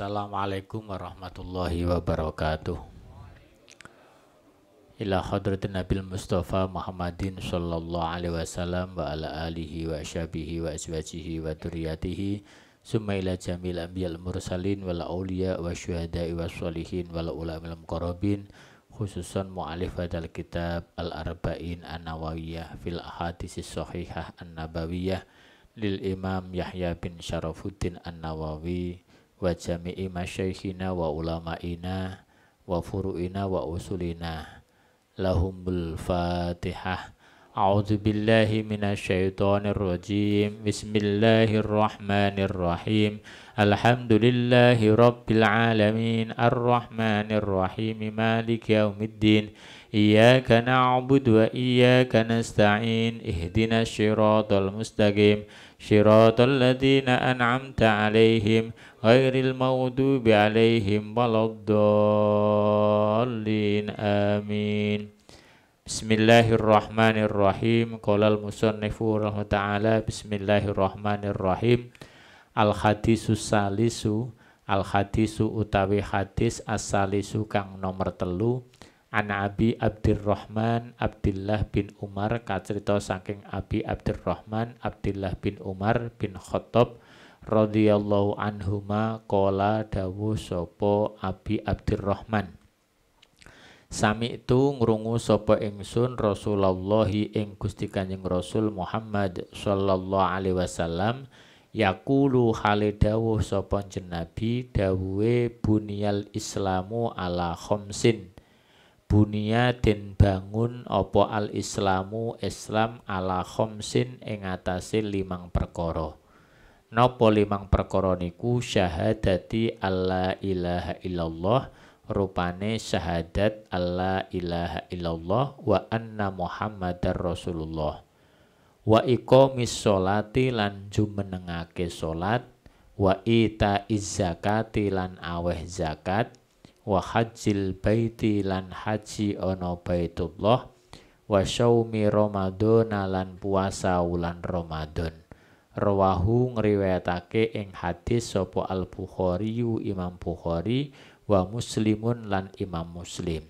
Assalamualaikum warahmatullahi wabarakatuh Ila hadratin Nabil Mustafa Muhammadin Sallallahu alaihi wasallam Wa ala alihi wa syabihi wa aswajihi wa duriyatihi Summa ila jamil ambiyal mursalin la awliya wa syuhadai wa sholihin Wal ulamil muqarrabin khususan mu'alif hadal kitab Al-Arba'in An-Nawawiyah fil ahadisi sohihah An-Nabawiyah lil Imam Yahya bin Syarafuddin An-Nawawi wa jami'i masyaikhina wa ulama'ina wa furu'ina wa usulina lahumul fatihah أعوذ بالله من الشيطان الرجيم بسم الله الرحمن الرحيم الحمد لله رب العالمين الرحمن الرحيم مالك يوم الدين إياك نعبد وإياك نستعين اهدنا الصراط المستقيم صراط الذين أنعمت عليهم ghairil maghdubi alaihim waladdallin amin Bismillahirrahmanirrahim Qala al-musannifu ta'ala Bismillahirrahmanirrahim al hadisus salisu Al-hadisu utawi hadis as-salisu kang nomor telu An Abi Abdurrahman Abdullah bin Umar kacerita saking Abi Abdurrahman Abdullah bin Umar bin Khattab radhiyallahu anhuma kola dawu sopo Abi Abdurrahman Sami itu ngrungu Sopo ingsun Rasulullah ing Gusti Kanjeng Rasul Muhammad sallallahu alaihi wasallam Yakulu hale Dawu sopo Nabi Dawe bunyal Islamu ala Khomsin bunia den bangun opo al Islamu Islam ala Khomsin ing atase limang perkara Nopo limang perkoroniku syahadati alla ilaha illallah rupane syahadat Allah ilaha illallah wa anna muhammadar rasulullah wa iko sholati lan jumenengake solat wa ita izzakati lan aweh zakat wa hajil baiti lan haji ono baitullah wa syaumi ramadona lan puasa wulan ramadon rawahu ngriwayatake ing hadis sapa al-Bukhari Imam Bukhari wa Muslimun lan Imam Muslim.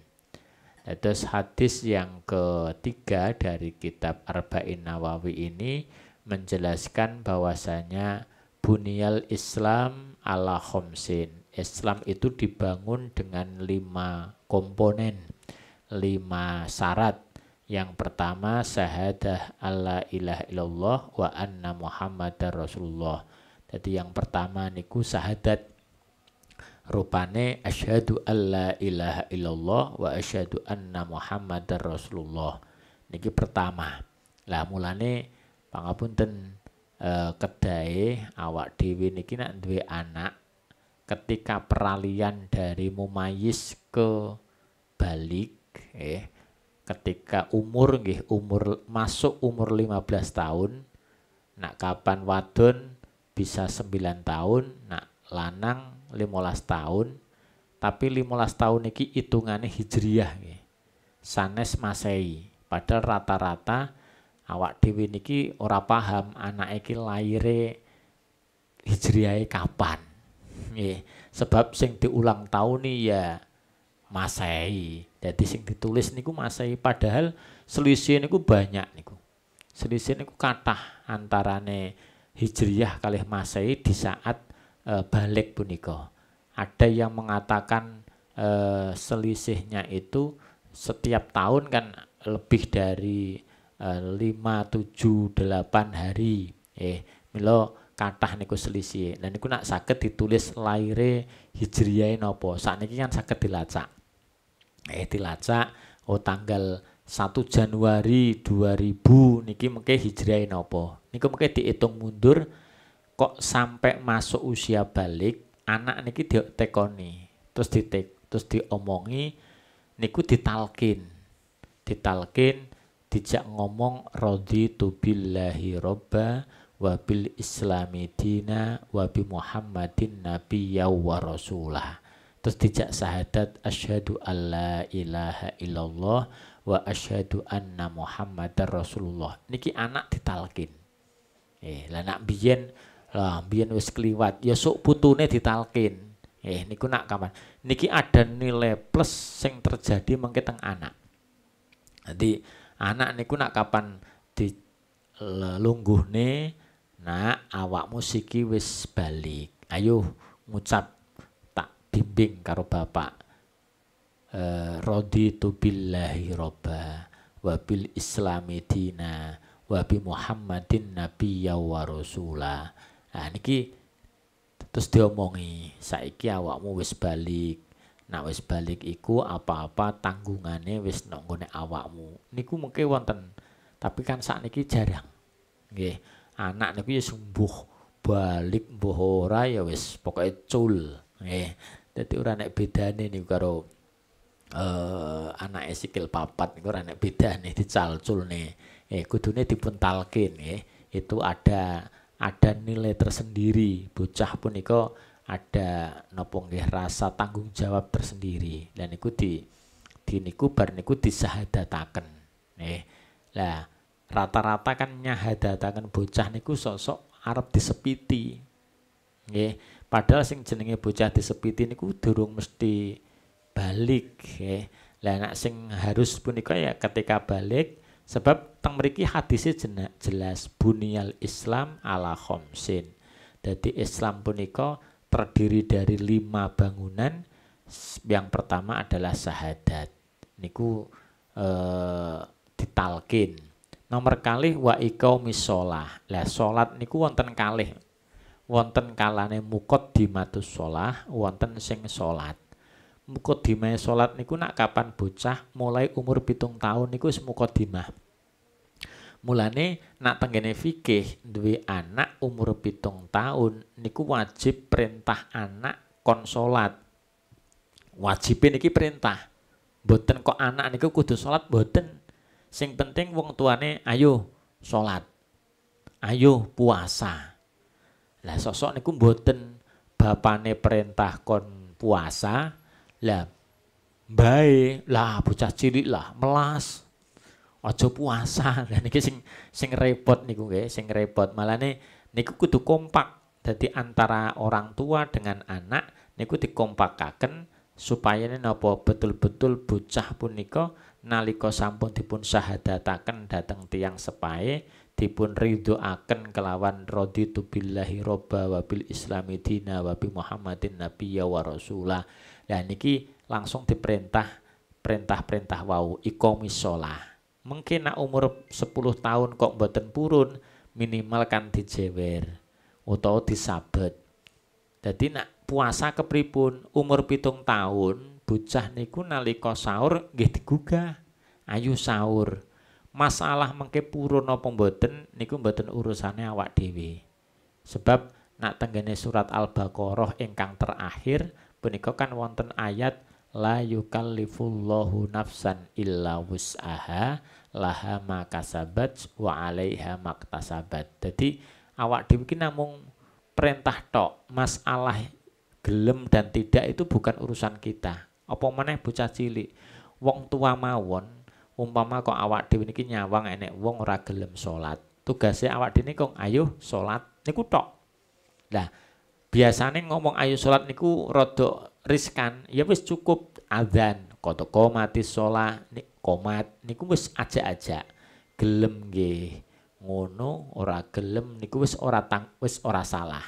Terus hadis yang ketiga dari kitab Arba'in Nawawi ini menjelaskan bahwasanya bunyal Islam ala khomsin. Islam itu dibangun dengan lima komponen, lima syarat yang pertama syahadah alla ilaha illallah wa anna muhammadar rasulullah. Jadi yang pertama niku syahadat rupane asyhadu alla ilaha illallah wa asyhadu anna muhammadar rasulullah. Niki pertama. Lah mulane pangapunten e, eh, kedai awak dewi niki nak duwe anak ketika peralihan dari mumayis ke balik eh ketika umur nggih umur masuk umur 15 tahun nak kapan wadon bisa 9 tahun nak lanang 15 tahun tapi 15 tahun iki hitungannya hijriah nggih sanes masehi padahal rata-rata awak dhewe niki ora paham anak iki laire hijriahe kapan nggih sebab sing diulang tahun ya Masehi. Jadi sing ditulis niku Masehi padahal selisih niku banyak niku. Selisih niku kata antarane Hijriyah kali masai di saat e, balik puniko Ada yang mengatakan e, selisihnya itu setiap tahun kan lebih dari e, 5 7 8 hari. Eh, milo kata niku selisih. dan niku nak sakit ditulis laire hijriyah saat ini kan sakit dilacak eh dilacak oh tanggal 1 Januari 2000 niki mungkin hijriah nopo niku mengke dihitung mundur kok sampai masuk usia balik anak niki ditekoni terus ditek terus diomongi niku ditalkin ditalkin dijak ngomong rodi tu billahi robba wabil islami dina wabi muhammadin nabiyya wa rasulah terus dijak syahadat asyhadu alla ilaha illallah wa asyhadu anna muhammadar rasulullah niki anak ditalkin eh lah nak biyen lah biyen wis kliwat ya sok putune ditalkin eh niku nak kapan niki ada nilai plus sing terjadi mengke teng anak jadi anak niku nak kapan di nih, nak awakmu siki wis balik ayo ngucap Bimbing, karo Bapak eh, Rodi tu billahi robba wabil bil islami dina wa bi muhammadin Nabi wa rasulah nah niki terus diomongi saiki awakmu wis balik Nah wis balik iku apa-apa tanggungannya wis nonggone awakmu. Niku mungkin wonten, tapi kan saat niki jarang. Nggih, anak niku ya sembuh balik mbuh ora ya wis pokoke cul. Nggih. Jadi orang nek nih nih karo uh, eh, anak esikel papat niku ora nek bedane nih, Eh kudune dipuntalkin nih, Itu ada ada nilai tersendiri. Bocah niko ada nopong nggih rasa tanggung jawab tersendiri. dan niku di di niku bar niku disahadataken. lah rata-rata kan nyahadataken bocah niku sosok Arab disepiti. nih Padahal sing jenenge bocah disepiti niku durung mesti balik ya. Lah nak sing harus punika ya ketika balik sebab teng mriki hadise jelas bunyal Islam ala khomsin. Jadi Islam punika terdiri dari lima bangunan. Yang pertama adalah syahadat. Niku eh, ditalkin. Nomor kali wa ikau misolah. Lah salat niku wonten kalih wonten kalane mukot mukaddimatus sholat, wonten sing Mukot mukadimah sholat niku nak kapan bocah mulai umur pitung tahun niku wis mah. mulane nak tenggene fikih duwe anak umur pitung tahun niku wajib perintah anak konsolat. Wajib wajibin iki perintah boten kok anak niku kudu solat, boten sing penting wong tuane ayo solat, ayo puasa lah sosok niku mboten bapane perintah kon puasa. Lah bae lah bocah cilik lah melas. Aja puasa. Lah niki sing sing repot niku nggih, sing repot. Malane niku kudu kompak. jadi antara orang tua dengan anak niku dikompakaken supaya nopo betul-betul bocah punika nalika sampun dipun datakan datang tiang sepahe dipun pun kelawan akan billahi robba wa bil islami dina wabi Muhammadin ya wa rasula. dan niki langsung diperintah perintah-perintah wau iqomis shalah. Mungkin nak umur sepuluh tahun kok mboten purun minimal kan dijewer atau disabet. jadi nak puasa kepripun umur pitung tahun bocah niku nalika sahur nggih digugah ayu sahur masalah mengke purun apa mboten niku mboten urusannya awak dhewe. Sebab nak tenggene surat Al-Baqarah engkang terakhir punika kan wonten ayat la yukallifullahu nafsan illa wus'aha laha kasabat wa 'alaiha maktasabat. Jadi awak dhewe iki namung perintah tok, masalah gelem dan tidak itu bukan urusan kita. Apa meneh bocah cilik wong tua mawon umpama kok awak dhewe niki nyawang enek wong ora gelem salat tugasnya awak dhewe kok ayo salat niku tok lah biasanya ngomong ayo salat niku rada riskan ya wis cukup adzan koto komati sholat nik komat niku wis aja-aja gelem nggih ngono ora gelem niku wis ora tang wis ora salah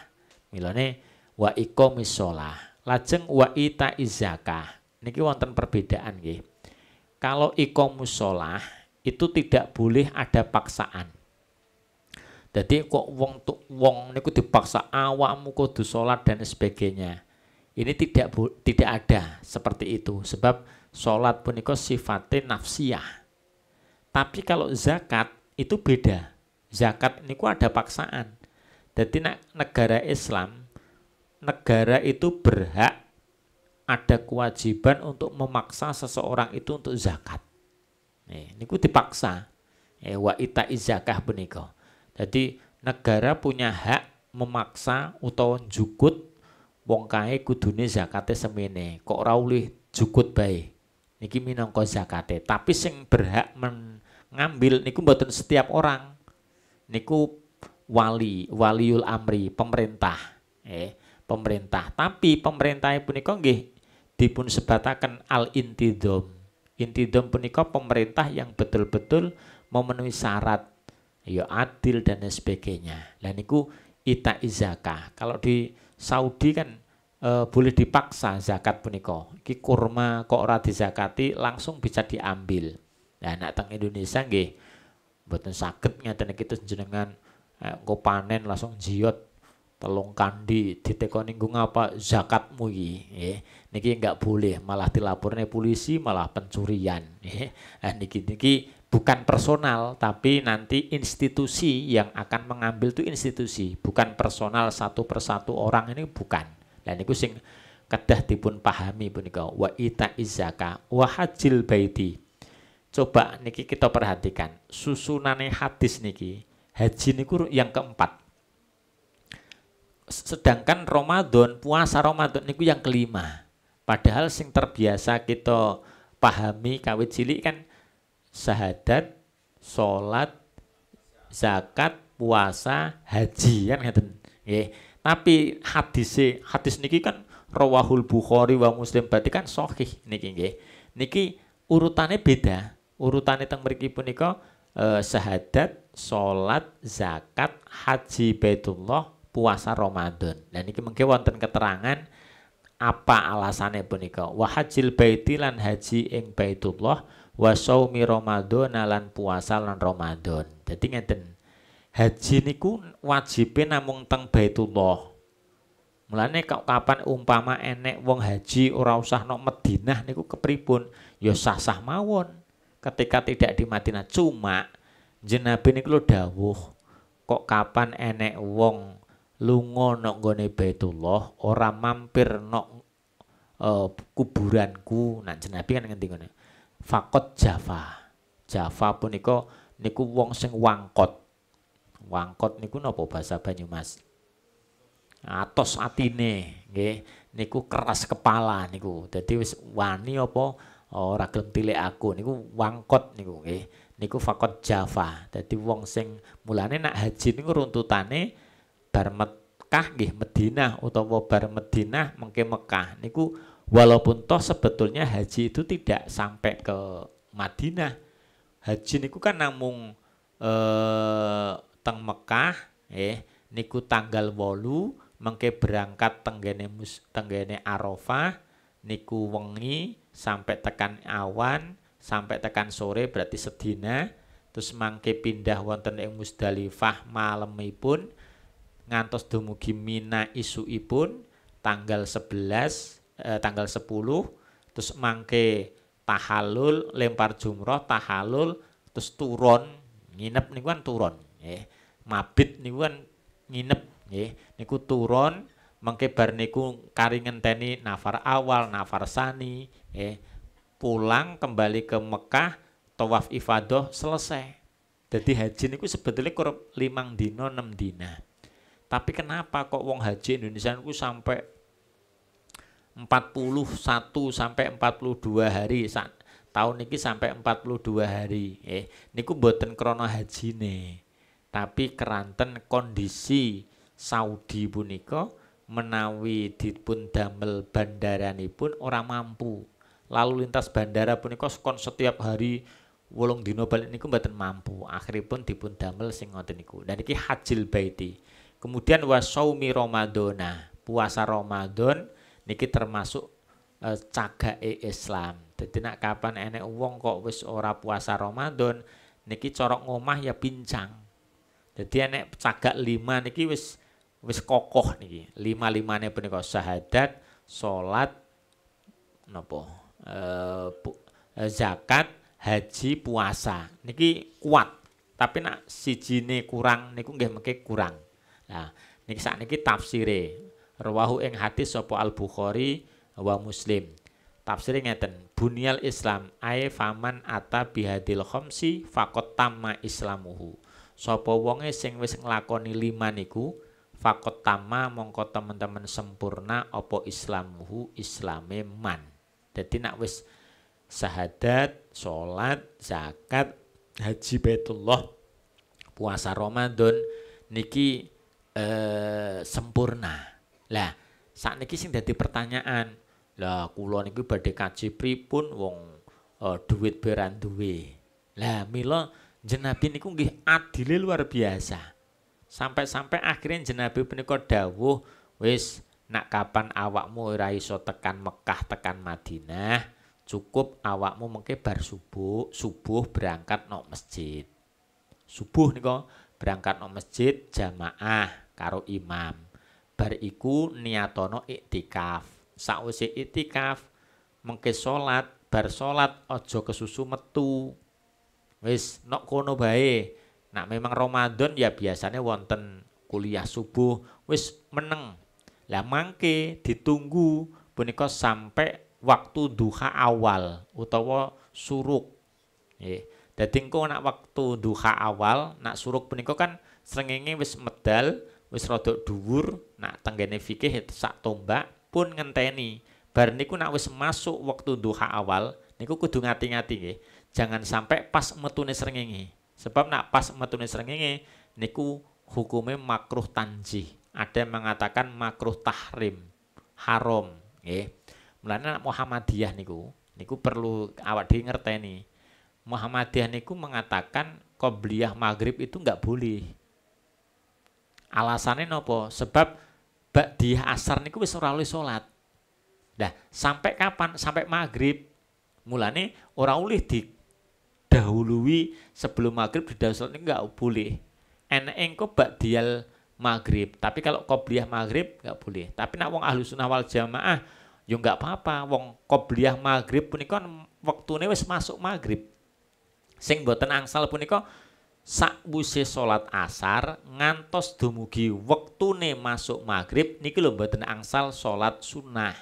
milane wa iqamis sholah lajeng wa ita izakah niki wonten perbedaan nggih kalau ikomu sholah itu tidak boleh ada paksaan. Jadi kok wong tuh wong niku dipaksa awakmu kudu sholat dan sebagainya. Ini tidak bu, tidak ada seperti itu sebab sholat punika sifatnya nafsiyah. Tapi kalau zakat itu beda. Zakat niku ada paksaan. Jadi negara Islam negara itu berhak ada kewajiban untuk memaksa seseorang itu untuk zakat. ini eh, niku dipaksa. Eh, wa ita izakah beniko. Jadi negara punya hak memaksa atau jukut wong kae kudune zakate semene. Kok ora ulih jukut bae. Niki minangka zakate, tapi sing berhak mengambil niku mboten setiap orang. Niku wali, waliul amri, pemerintah. Eh, pemerintah. Tapi pemerintah pun nggih dipun sebatakan al intidom. Intidom punika pemerintah yang betul-betul memenuhi syarat yo ya, adil dan sebagainya. dan itu ita izakah. Kalau di Saudi kan e, boleh dipaksa zakat punika. Iki kurma kok ora dizakati langsung bisa diambil. Nah, nak teng Indonesia nggih mboten saged ngaten iki jenengan eh, engko panen langsung jiot telung kandi ditekoni nggo ngapa zakatmu iki nggih niki nggak boleh malah dilapornya polisi malah pencurian nah, niki niki bukan personal tapi nanti institusi yang akan mengambil itu institusi bukan personal satu persatu orang ini bukan dan niku sing kedah dipun pahami punika wa ita izaka wa hajil baiti coba niki kita perhatikan susunane hadis niki haji niku yang keempat sedangkan Ramadan puasa Ramadan niku yang kelima Padahal sing terbiasa kita pahami kawit cilik kan syahadat, solat, zakat, puasa, haji kan ngeten. Nggih. Tapi hadis hadis niki kan rawahul Bukhari wa Muslim berarti kan sahih niki nggih. Niki urutane beda. Urutane teng mriki punika eh, syahadat, sholat, zakat, haji Baitullah, puasa Ramadan. Dan nah, niki mengke wonten keterangan apa alasannya punika wahajil hajil baiti lan haji ing Baitullah wa saumi Ramadan lan puasa lan jadi dadi ngeten haji niku wajibe namung teng Baitullah mulane kau kapan umpama enek wong haji ora usah nok Madinah niku kepripun ya sah-sah mawon ketika tidak di Madinah cuma jenabi niku lho dawuh kok kapan enek wong lungo nok gone Baitullah ora mampir nok Eh, kuburanku nak jenabi kan ngerti ngono fakot Java Java punika niku wong sing wangkot wangkot niku nopo bahasa Banyumas atos atine nggih niku keras kepala niku jadi wis wani apa eh, ora gelem tilik aku niku wangkot niku nggih niku fakot Java jadi wong sing mulane nak haji niku runtutane bar Mekah nggih Madinah utawa bar Madinah mengke Mekah niku Walaupun toh sebetulnya haji itu tidak sampai ke Madinah. Haji niku kan namung eh teng Mekah eh niku tanggal wolu mengke berangkat tenggene mus, tenggene Arafah niku wengi sampai tekan awan sampai tekan sore berarti sedina terus mangke pindah wonten ing Musdalifah pun, ngantos dumugi Mina isu ipun tanggal 11 eh, tanggal 10 terus mangke tahalul lempar jumroh tahalul terus turun nginep niku kan turun eh mabit niku kan nginep nih niku turun mangke bar niku kari ngenteni nafar awal nafar sani eh pulang kembali ke Mekah tawaf ifadoh selesai jadi haji niku sebetulnya kurang limang dino enam dina tapi kenapa kok wong haji Indonesia niku sampai 41 sampai 42 hari sak tahun niki sampai 42 hari eh niku krono haji nih. tapi keranten kondisi Saudi punika menawi dipun damel bandara pun orang mampu lalu lintas bandara puniko sekon setiap hari wolong dino balik niku buatan mampu di dipun damel sing ngoten niku dan ini hajil baiti kemudian wasaumi romadona puasa Ramadan niki termasuk e, Islam. Jadi nak kapan enek wong kok wis ora puasa Ramadan, niki corok ngomah ya pincang. Jadi enek cagak lima niki wis wis kokoh niki. Lima-limane punika syahadat, salat nopo, E, pu, eh, zakat, haji, puasa. Niki kuat. Tapi nak sijine kurang niku nggih mengke kurang. Nah, niki sakniki tafsire. Ruwahu ing hadis sopo Al Bukhari wa Muslim Tafsir ngeten bunyal Islam ae faman ata bihadil khomsi fakot tama islamuhu Sopo wonge sing wis nglakoni lima niku fakotama tama mongko teman-teman sempurna opo islamuhu islame man Jadi nak wis sahadat, sholat, zakat haji betullah, puasa Ramadan niki eh, sempurna lah, ini sing jadi pertanyaan. Lah kulo niku badhe kaji pun wong uh, duit beran duwe. Lah milo jenabi niku nggih adile luar biasa. Sampai-sampai akhirnya jenabi punika dawuh, wis nak kapan awakmu ora iso tekan Mekah tekan Madinah, cukup awakmu mungkin bar subuh, subuh berangkat nok masjid. Subuh niko berangkat nok masjid jamaah karo imam bar iku niatono iktikaf sakwise iktikaf mengke salat bar salat aja kesusu metu wis nok kono bae nak memang Ramadan ya biasanya wonten kuliah subuh wis meneng lah mangke ditunggu punika sampai waktu duha awal utawa suruk nggih dadi nak waktu duha awal nak suruk punika kan srengenge wis medal wis rodok dhuwur nak tenggene fikih sak tombak pun ngenteni bar niku nak wis masuk waktu duha awal niku kudu ngati-ngati nggih jangan sampai pas metune srengenge sebab nak pas metune srengenge niku hukumnya makruh tanji. ada yang mengatakan makruh tahrim haram nggih mulane nak Muhammadiyah niku niku perlu awak dhewe ngerteni Muhammadiyah niku mengatakan qobliyah maghrib itu enggak boleh Alasannya nopo? Sebab bak di asar niku wis ora oleh salat. Nah, sampai kapan? Sampai maghrib. Mulane ora oleh di dahului sebelum maghrib di dahulu ini enggak boleh. enak engko dial maghrib. Tapi kalau qobliyah maghrib enggak boleh. Tapi nak wong ahlu sunnah wal jamaah yo nggak apa-apa. Wong qobliyah maghrib punika waktu wis masuk maghrib. Sing buatan angsal punika sakwise solat asar ngantos dumugi nih masuk maghrib niki lho mboten angsal salat sunnah.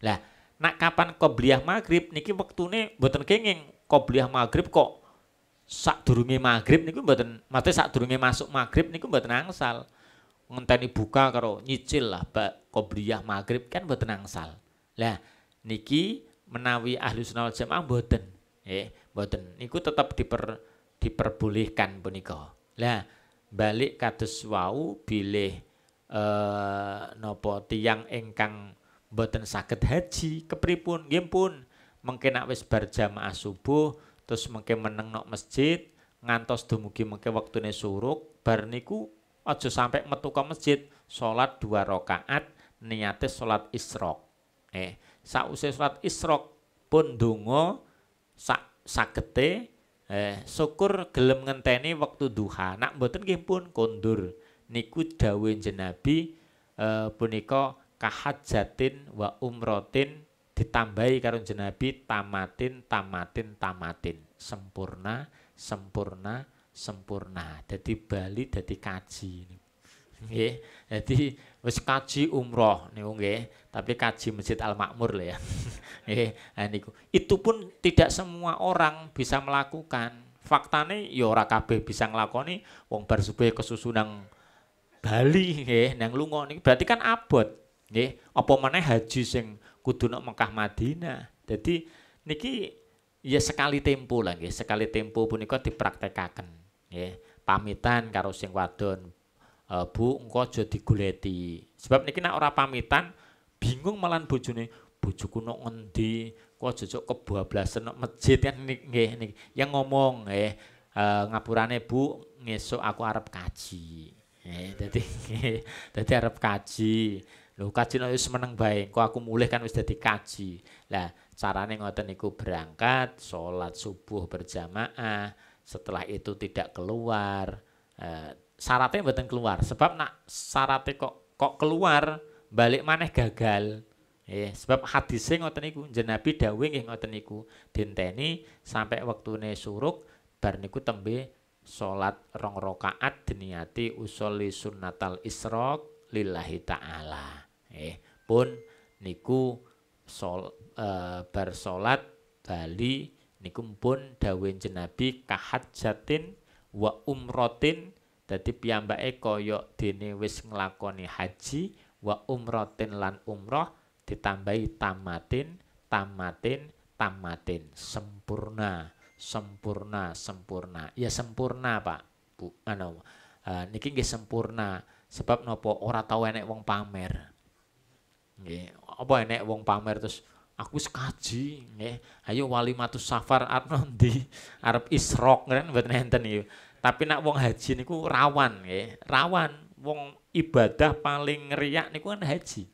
Lah, nak kapan qobliyah maghrib niki nih mboten kenging qobliyah maghrib kok durungi maghrib niku mboten mate durungi masuk maghrib niku mboten angsal. Ngenteni buka karo nyicil lah bak qobliyah maghrib kan mboten angsal. Lah, niki menawi ahli sunnah jamaah mboten. Eh, mboten. Niku tetap diper diperbolehkan punika. Lah balik kados wau bilih eh napa tiyang ingkang boten saged haji kepripun nggih pun mengke nak wis jamaah subuh terus mengke meneng nok masjid ngantos dumugi mengke wektune suruk bar niku aja sampai metu ke masjid salat dua rakaat niate salat isrok eh sausé salat isrok pun donga sak sagete eh, syukur gelem ngenteni waktu duha nak mboten nggih pun kondur niku dawuh jenabi eh, punika kahajatin wa umrotin ditambahi karo jenabi tamatin tamatin tamatin sempurna sempurna sempurna jadi bali jadi kaji nggih. Dadi wis kaji umroh niku nggih, tapi kaji Masjid Al Makmur lho ya. nggih, nah, niku. Itu pun tidak semua orang bisa melakukan. Faktane ya ora kabeh bisa nglakoni wong bar subuh Bali nggih, nang lunga niku berarti kan abot nggih. Apa meneh haji sing kudu nang Mekah Madinah. Dadi niki ya sekali tempo lah nggih, sekali tempo punika dipraktekake nggih. Pamitan karo sing wadon E, bu engko aja digoleti. Sebab niki nek ora pamitan bingung malan bojone, bojoku nok ngendi? Kok aja cok kebablasan nok masjid kan nggih niki. Yang ngomong eh uh, ngapurane Bu ngesuk aku arep kaji. Eh dadi dadi arep kaji. Lho kaji wis meneng bae, kok aku mulih kan wis dadi kaji. Lah carane ngoten niku berangkat, sholat subuh berjamaah, setelah itu tidak keluar, Eh, syaratnya mboten keluar sebab nak syaratnya kok kok keluar balik maneh gagal ya sebab hadisnya ngoten niku jenabi dawing nggih ngoten niku dinteni sampai ne suruk bar niku tembe salat rong rakaat diniati usoli sunnatal isrok lillahi taala eh pun niku sol e, bar salat bali niku pun dawuh jenabi kahat jatin wa umrotin jadi piyambake kaya dene wis nglakoni haji wa umrotin lan umroh ditambahi tamatin tamatin tamatin sempurna sempurna sempurna ya sempurna Pak Bu anu uh, niki nggih sempurna sebab nopo ora tau enek wong pamer nggih apa enek wong pamer terus aku sekaji nggih ayo wali matus safar arep arab arep isrok kan mboten enten iki tapi nak wong haji niku rawan nggih rawan wong ibadah paling riak niku kan haji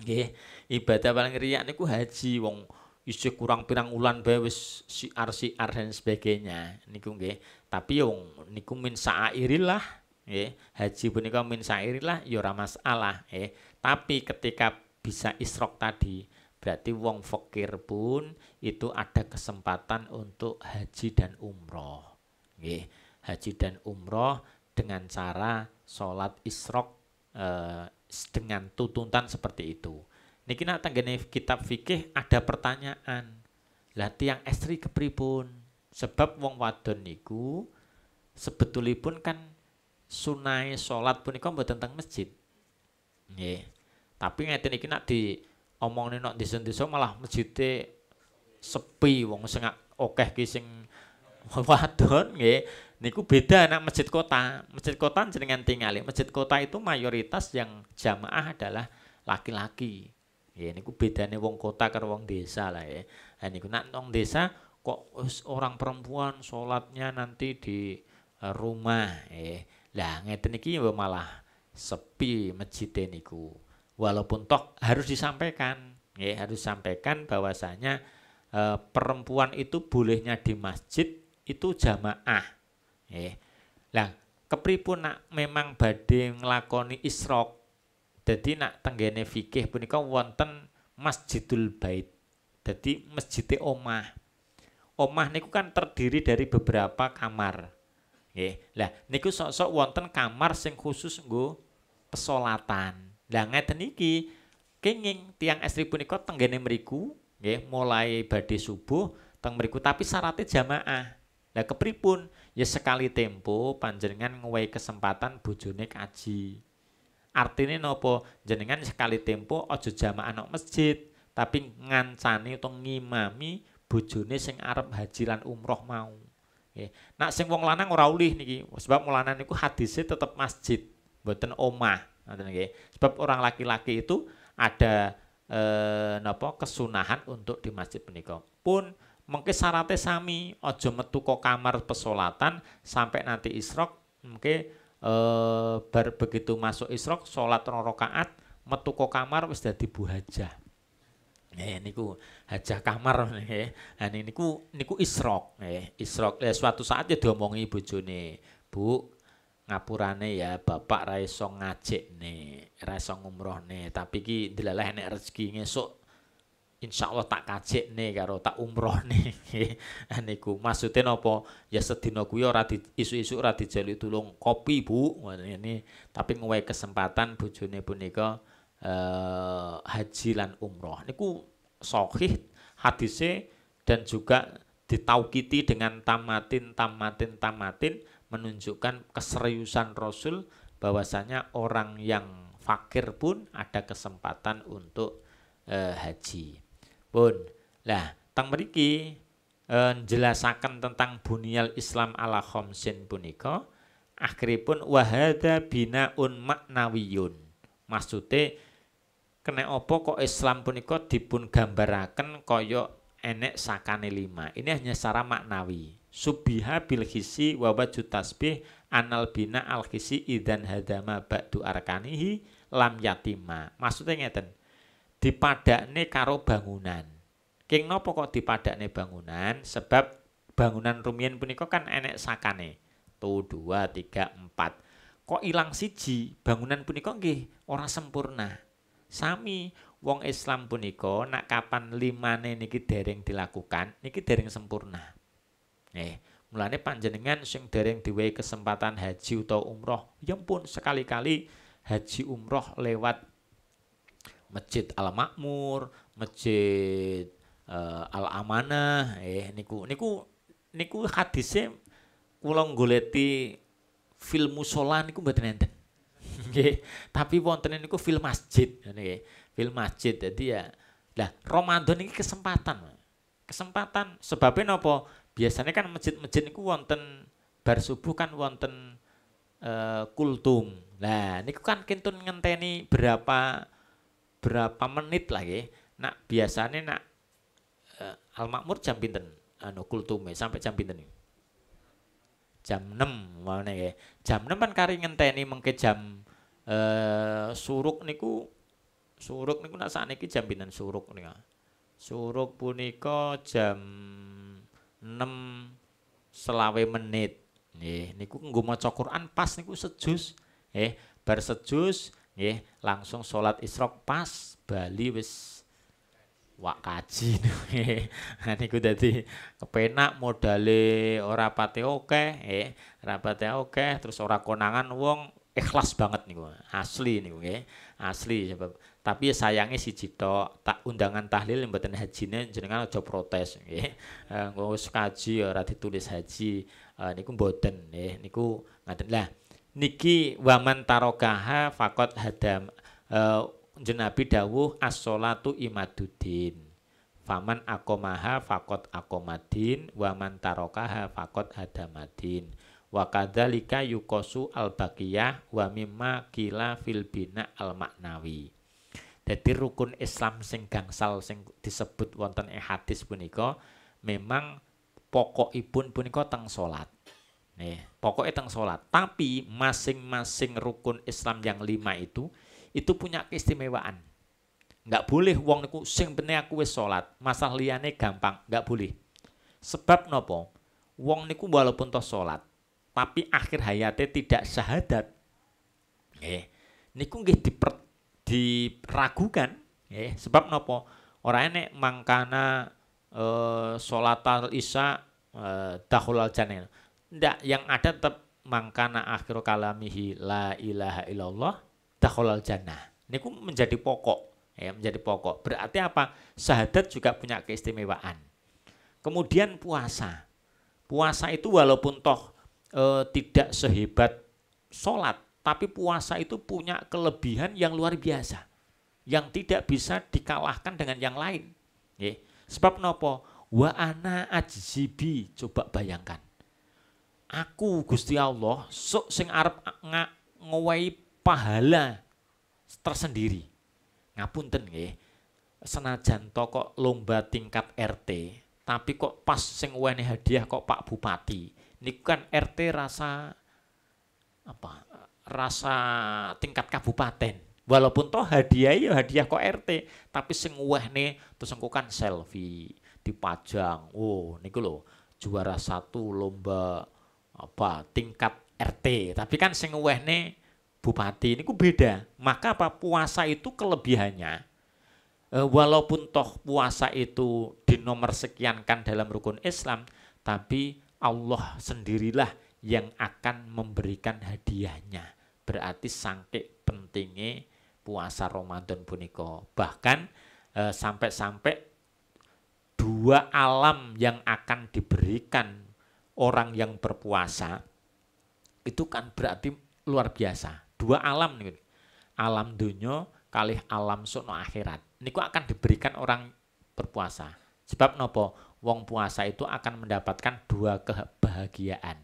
nggih ibadah paling riak niku haji wong isu kurang pirang ulan bae siar siar dan sebagainya niku nggih tapi wong niku min sa'irilah nggih haji punika min sa'irilah ya ora masalah nggih tapi ketika bisa isrok tadi Berarti wong fakir pun itu ada kesempatan untuk haji dan umroh. Nggih, haji dan umroh dengan cara sholat isrok eh, dengan tuntutan seperti itu. Niki nak tanggane kitab fikih ada pertanyaan. Lah tiang estri kepripun? Sebab wong wadon niku sebetulipun kan sunai sholat pun punika mboten tentang masjid. Nggih. Tapi ngeten iki nak di omongne nok desa-desa malah masjide sepi wong sing oke ki sing wadon nggih niku beda anak masjid kota. Masjid kota jenengan tingali. Masjid kota itu mayoritas yang jamaah adalah laki-laki. Ya niku bedane wong kota karo wong desa lah ya. Nah niku nak wong desa kok orang perempuan sholatnya nanti di e, rumah ya. Lah ngeten iki ya malah sepi masjid niku walaupun tok harus disampaikan ya harus sampaikan bahwasanya e, perempuan itu bolehnya di masjid itu jamaah ya lah kepripun nak memang badhe nglakoni isrok jadi nak tenggene fikih punika wonten masjidul bait jadi masjid omah omah niku kan terdiri dari beberapa kamar ya lah niku sok-sok wonten kamar sing khusus nggo pesolatan lah ngeten iki kenging tiang estri punika tenggene meriku, nggih mulai badhe subuh teng meriku. tapi syaratnya jamaah. Lah kepripun? Ya sekali tempo panjenengan ngewehi kesempatan bojone kaji. Artinya nopo jenengan sekali tempo ojo jamaah nang masjid tapi ngancani atau ngimami bojone sing Arab haji lan umroh mau. Nggih. Nak sing wong lanang ora ulih niki sebab mulanan niku hadise tetep masjid, mboten omah. Sebab orang laki-laki itu ada eh, nopo kesunahan untuk di masjid menikah Pun mungkin syaratnya sami ojo metu kok kamar pesolatan sampai nanti isrok mungkin eh, bar begitu masuk isrok sholat rokaat metu kok kamar wis dadi buhaja. Eh, niku hajah kamar eh. ini niku niku isrok eh. Isrok eh, ya, suatu saat ya diomongi juni Bu, ngapurane ya bapak ra iso nih ra umroh nih tapi ki delalah nek rezeki ngesuk insya Allah tak kajek nih karo tak umroh nih niku maksudnya nopo ya sedino kuwi ora di isu-isu ora dijali tulung kopi bu ini tapi ngewe kesempatan bojone punika eh, haji lan umroh niku sahih hadise dan juga ditaukiti dengan tamatin tamatin tamatin menunjukkan keseriusan Rasul bahwasanya orang yang fakir pun ada kesempatan untuk e, haji. Pun. Lah, tentang meriki e, eh, tentang bunyal Islam ala khamsin punika akhiripun wahada binaun maknawiyun. Maksudnya kena opo kok Islam punika dipun gambarakan koyok enek sakane lima. Ini hanya secara maknawi. Subiha bil khisi wa wajhu tasbih anal bina al khisi idan hadama ba'du arkanihi lam yatima maksudnya ngeten dipadakne karo bangunan king nopo kok dipadakne bangunan sebab bangunan rumian punika kan enek sakane Tu dua tiga empat kok ilang siji bangunan punika nggih ora sempurna sami wong Islam punika nak kapan limane niki dereng dilakukan niki dereng sempurna Eh, mulane panjenengan sing dereng diwehi kesempatan haji atau umroh, yang pun sekali-kali haji umroh lewat Masjid Al-Makmur, Masjid uh, Al-Amanah, eh niku niku niku hadisnya kula goleti film musola niku buat nenten tapi wonten niku film masjid nih Film masjid jadi ya lah Ramadan ini kesempatan. Kesempatan sebabnya nopo biasanya kan masjid-masjid itu wonten bar subuh kan wonten uh, kultum. Nah, ini kan kentun ngenteni berapa berapa menit lagi. Nak biasanya nak uh, Al Makmur jam pinten? Anu kultum sampai jam pinten nih? Jam 6 mana ya. Jam 6 kan kari ngenteni mengke jam uh, suruk niku suruk niku nak niki jam pinten suruk nih Suruk punika jam 6 selawe menit. Nggih, niku nggo maca Quran pas niku sejus. Nggih, bar sejus nggih langsung salat Isrok pas bali wis wak kaji nah, niku dadi kepenak modale ora pate oke, nggih, ora pate akeh terus ora konangan wong ikhlas banget nih gue Asli nih gue asli sebab tapi sayangnya si Cito tak undangan tahlil yang buatan nih, jenengan aja protes Nih, Uh, Ngurus haji, ora tulis haji uh, eh, niku boten nih, niku ngaden lah niki waman tarokaha fakot hadam uh, eh, jenabi dawuh as-salatu imaduddin faman akomaha fakot akomadin waman tarokaha fakot hadamadin wa kadzalika yukosu al baqiyah wa mimma kila fil bina al maknawi jadi rukun Islam sing gangsal sing disebut wonten ing hadis punika memang pokokipun punika teng salat nih pokoknya teng salat tapi masing-masing rukun Islam yang lima itu itu punya keistimewaan nggak boleh wong niku sing bener aku wis salat masalah liyane gampang nggak boleh sebab nopo wong niku walaupun toh salat tapi akhir hayatnya tidak syahadat Nih, niku nggih diper, diragukan eh, sebab nopo orangnya enek mangkana e, eh, al isya e, al jannah ndak yang ada tetap mangkana akhir kalamihi la ilaha illallah al jannah niku menjadi pokok eh, menjadi pokok berarti apa syahadat juga punya keistimewaan kemudian puasa puasa itu walaupun toh e, tidak sehebat sholat, tapi puasa itu punya kelebihan yang luar biasa, yang tidak bisa dikalahkan dengan yang lain. Ye. Sebab nopo wa ana ajibi coba bayangkan. Aku Gusti Allah sok sing arep ngowahi pahala tersendiri. Ngapunten nggih. Senajan to lomba tingkat RT, tapi kok pas sing wene hadiah kok Pak Bupati ini kan RT rasa apa? Rasa tingkat kabupaten. Walaupun toh hadiah ya hadiah kok RT, tapi sing ne terus engko kan selfie dipajang. Oh, niku lho juara satu lomba apa tingkat RT. Tapi kan sing ne bupati niku beda. Maka apa puasa itu kelebihannya e, walaupun toh puasa itu di nomor sekian kan dalam rukun Islam, tapi Allah sendirilah yang akan memberikan hadiahnya. Berarti sangkik pentingnya puasa Ramadan puniko. Bahkan sampai eh, sampai-sampai dua alam yang akan diberikan orang yang berpuasa itu kan berarti luar biasa. Dua alam nih. Alam dunia kali alam sono akhirat. Niku akan diberikan orang berpuasa. Sebab nopo wong puasa itu akan mendapatkan dua kebahagiaan.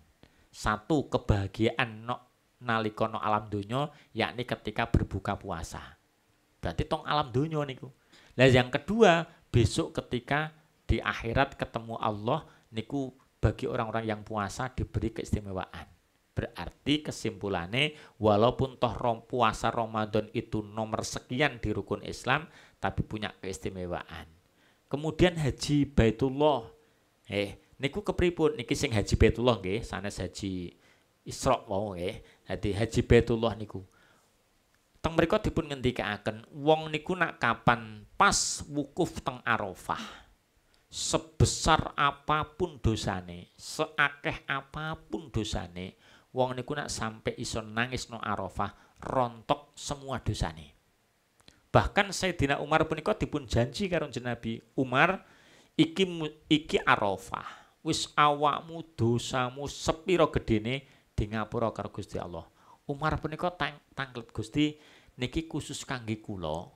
Satu kebahagiaan no, nalika no alam dunyo yakni ketika berbuka puasa. Berarti tong alam dunyo niku. Lah yang kedua, besok ketika di akhirat ketemu Allah niku bagi orang-orang yang puasa diberi keistimewaan. Berarti kesimpulannya walaupun toh rom puasa Ramadan itu nomor sekian di rukun Islam tapi punya keistimewaan. Kemudian Haji Baitullah. Eh, niku kepripun niki sing Haji Baitullah nggih, sanes Haji Isra mau nggih. Dadi Haji Baitullah niku. Teng mriku dipun ngendikaaken, wong niku nak kapan pas wukuf teng Arafah. Sebesar apapun dosane, seakeh apapun dosane, wong niku nak sampai iso nangis no Arafah, rontok semua dosane. Bahkan Sayyidina Umar pun ikut dipun janji karo jenabi Umar iki iki Arafah. Wis awakmu dosamu sepiro gedene di ngapura karo Gusti Allah. Umar punika tang tanglet Gusti niki khusus kangge kulo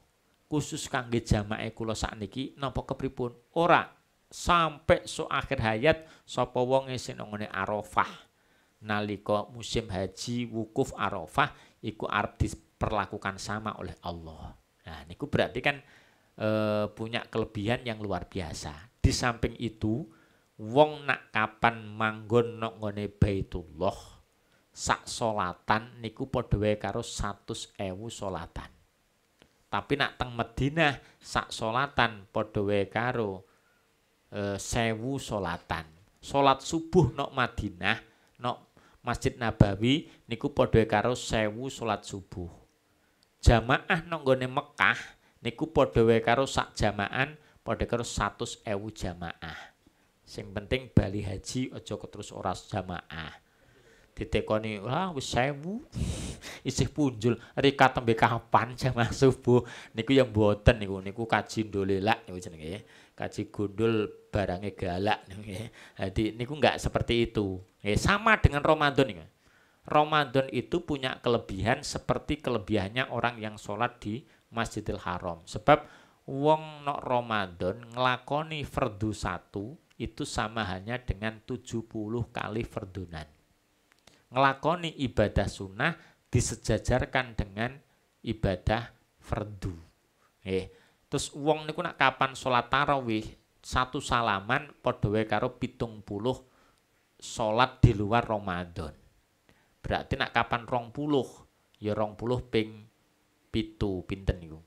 khusus kangge jamake kula sakniki napa kepripun? Ora sampai so akhir hayat sopo wonge sing ngene Arafah. Nalika musim haji wukuf Arafah iku arep diperlakukan sama oleh Allah. Nah, niku berarti kan e, punya kelebihan yang luar biasa. Di samping itu, wong nak kapan manggon nok ngone Baitullah sak solatan niku padha wae karo 100.000 solatan. Tapi nak teng Madinah sak solatan padha wae karo e, sewu solatan. Solat subuh nok Madinah nok Masjid Nabawi niku padha karo sewu solat subuh jamaah nonggone Mekah niku padha wae karo sak jamaan padha karo ewu jamaah. Sing penting bali haji aja terus ora jamaah. Ditekoni, "Wah, wis sewu Isih punjul, rika tembe kapan jamaah subuh? Niku yang mboten niku, niku kaji ndolelak niku jenenge. Kaji gundul barangnya galak niku Jadi niku enggak seperti itu. sama dengan Ramadan niku. Ramadan itu punya kelebihan seperti kelebihannya orang yang sholat di Masjidil Haram. Sebab wong nok Ramadan ngelakoni fardu satu itu sama hanya dengan 70 kali fardunan. Ngelakoni ibadah sunnah disejajarkan dengan ibadah fardu. Eh, terus wong niku nak kapan sholat tarawih satu salaman podowe karo pitung puluh sholat di luar Ramadan Berarti nak kapan rong puluh? Ya rong puluh ping pitu pinten itu,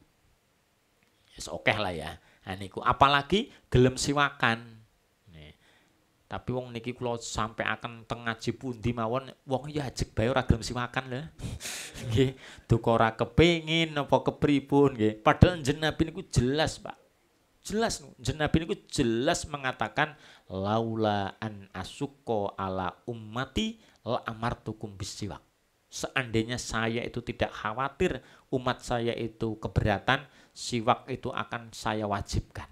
Yes, oke okay lah ya. Nah, niku apalagi gelem siwakan. Nih. Tapi wong niki kalau sampai akan tengah jipun di mawon wong ya ajek bayar ora gelem siwakan lah. Nggih, kora kepingin, nopo apa kepripun nggih. Padahal jenabi niku jelas, Pak. Jelas ini niku jelas mengatakan laula an asuko ala ummati lamar tukum bisiwak. Seandainya saya itu tidak khawatir umat saya itu keberatan, siwak itu akan saya wajibkan.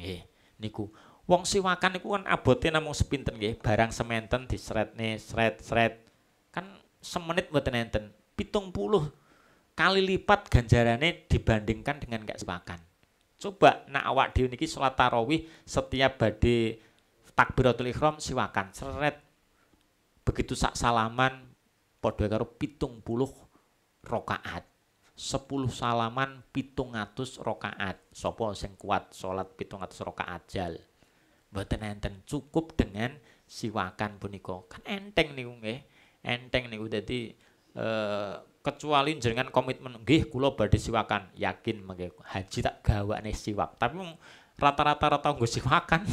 Nggih, niku wong siwakan niku kan abote namung sepinten nggih, barang sementen disretne sret sret. Kan semenit mboten enten, 70 puluh kali lipat ganjarannya dibandingkan dengan gak siwakan. Coba nak awak dhewe niki salat tarawih setiap badhe takbiratul ihram siwakan seret begitu sak salaman podo karo pitung puluh rokaat sepuluh salaman pitung atus rokaat sopo sing kuat sholat pitung atus rokaat jal mboten enten cukup dengan siwakan puniko kan enteng nih unge enteng nih jadi e, eh, kecuali jangan komitmen gih kulo berarti siwakan yakin mengge haji tak nih siwak tapi rata-rata rata gue siwakan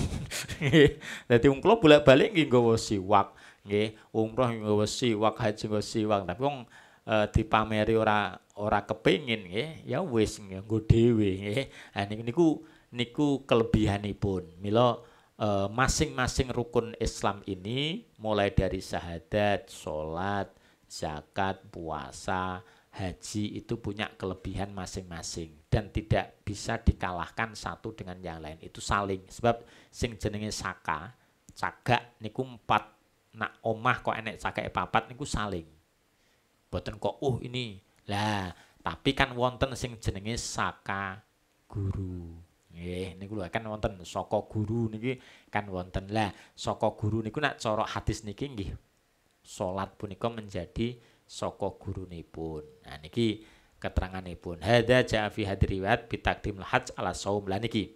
jadi wong bolak-balik gih gue siwak nggih umroh sing nggawa siwak haji sing siwak tapi wong e, eh, pameri ora ora kepingin nggih ya wis nggo dhewe nggih nah, niku niku kelebihanipun mila eh, masing-masing masing -masing rukun Islam ini mulai dari syahadat, sholat, zakat, puasa, haji itu punya kelebihan masing-masing dan tidak bisa dikalahkan satu dengan yang lain itu saling sebab sing jenenge saka cagak niku empat nak omah kok enek sakit papat niku saling. Boten kok uh ini. Lah, tapi kan wonten sing jenenge saka guru. Nggih, niku lho kan wonten saka guru niki kan wonten. Lah, saka guru niku nak cara hadis niki nggih salat punika menjadi saka gurunipun. Nah niki keteranganipun. Hadza ja'a fi hadriwat riwayat bi taqdimul hajj ala saum. Lah niki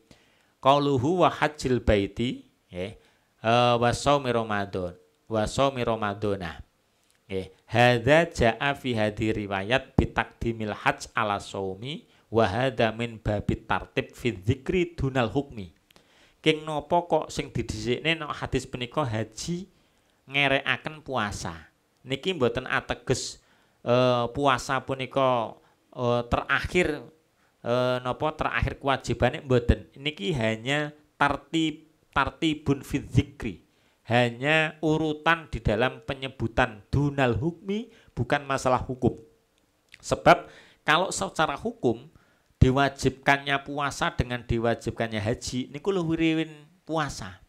qauluhu wa hajjil baiti nggih. Eh, wa saumi Ramadan wa Romadona. ramadhana. Nggih, hadza jaa fi hadhi riwayat bitaqdimil hajj ala somi wa hadza min babi tartib fi dzikri dunal hukmi. Keng nopo kok sing didhisikne nek hadis peniko haji ngerekaken puasa. Niki mboten ateges e, puasa punika e, terakhir e, nopo terakhir kewajibane mboten. Niki hanya tartib tartibun fi dzikri hanya urutan di dalam penyebutan dunal hukmi bukan masalah hukum. Sebab kalau secara hukum diwajibkannya puasa dengan diwajibkannya haji niku luwirin puasa.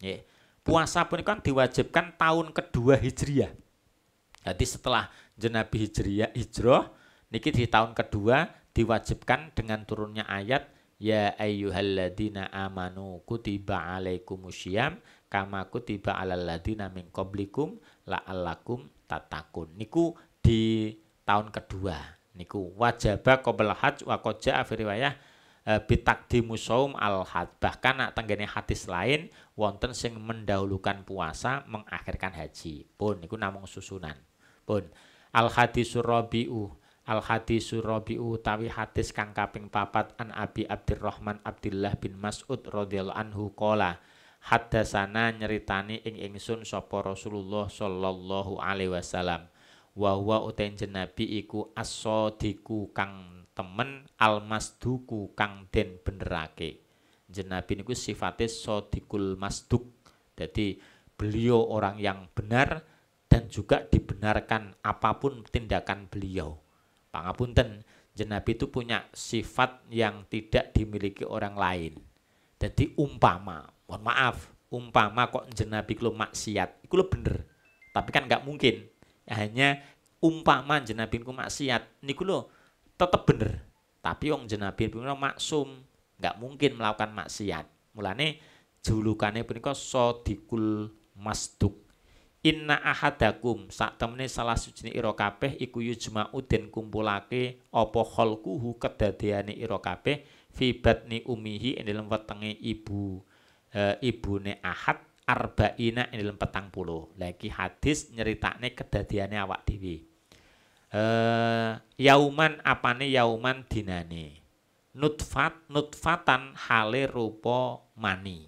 ya Puasa pun kan diwajibkan tahun kedua Hijriah. Jadi setelah Jenabi Hijriah Hijrah niki di tahun kedua diwajibkan dengan turunnya ayat ya ayyuhalladzina amanu kutiba alaikumusyam kama kutiba alal ladina koblikum qablikum la'allakum tatakun niku di tahun kedua niku wajaba qabla hajj wa qad jaa fi riwayah e, bitakdimu al had bahkan nak tenggene hadis lain wonten sing mendahulukan puasa mengakhirkan haji pun niku namung susunan pun al hadisur rabiu al hadisur rabiu tawi hadis kang kaping papat an abi abdurrahman abdillah bin mas'ud radhiyallahu anhu qala hadasana nyeritani ing ingsun sapa Rasulullah sallallahu alaihi wasallam wa huwa uten jenabi iku asodiku kang temen almasduku kang den benerake jenabi niku sifatnya sodikul masduk jadi beliau orang yang benar dan juga dibenarkan apapun tindakan beliau pangapunten jenabi itu punya sifat yang tidak dimiliki orang lain jadi umpama mohon maaf umpama kok jenabi kulo maksiat itu lo bener tapi kan nggak mungkin hanya umpama jenabi ku maksiat niku lo tetap bener tapi wong jenabi kulo maksum nggak mungkin melakukan maksiat mulane julukannya pun punika sodikul masduk Inna ahadakum saat temne salah sujine ira kabeh iku yujma'u udin kumpulake opo holkuhu kedadeane irokape, kabeh fi batni umihi endelem wetenge ibu e, ibune Ahad arba'ina ing petang puluh. Lagi hadis nyeritakne kedadiannya awak dewi. E, eh, yauman apane yauman dinane. Nutfat nutfatan hale Rupo mani.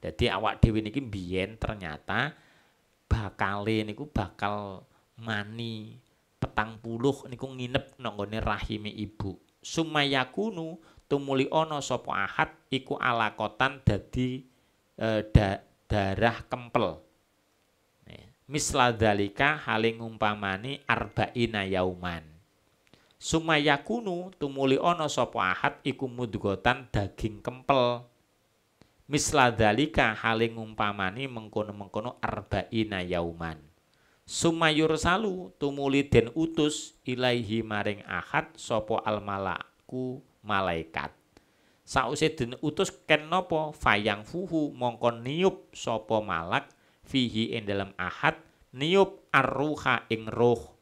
Jadi awak dewi niki biyen ternyata bakal ini ku bakal mani petang puluh ku nginep nonggone rahime ibu sumayakunu tumuli ono sapa ahad iku alakotan dadi e, da, darah kempel. Misla dalika haling umpamani arba'ina yauman. sumayakunu tumuli ono sopo ahad iku mudgotan daging kempel. Misla dalika haling umpamani mengkono-mengkono arba'ina yauman. Sumayur salu tumuli den utus ilaihi maring ahad sopo almalaku malaikat sause den utus kenopo fayang fuhu mongkon niup sopo malak fihi ing dalam ahad niup arruha ing roh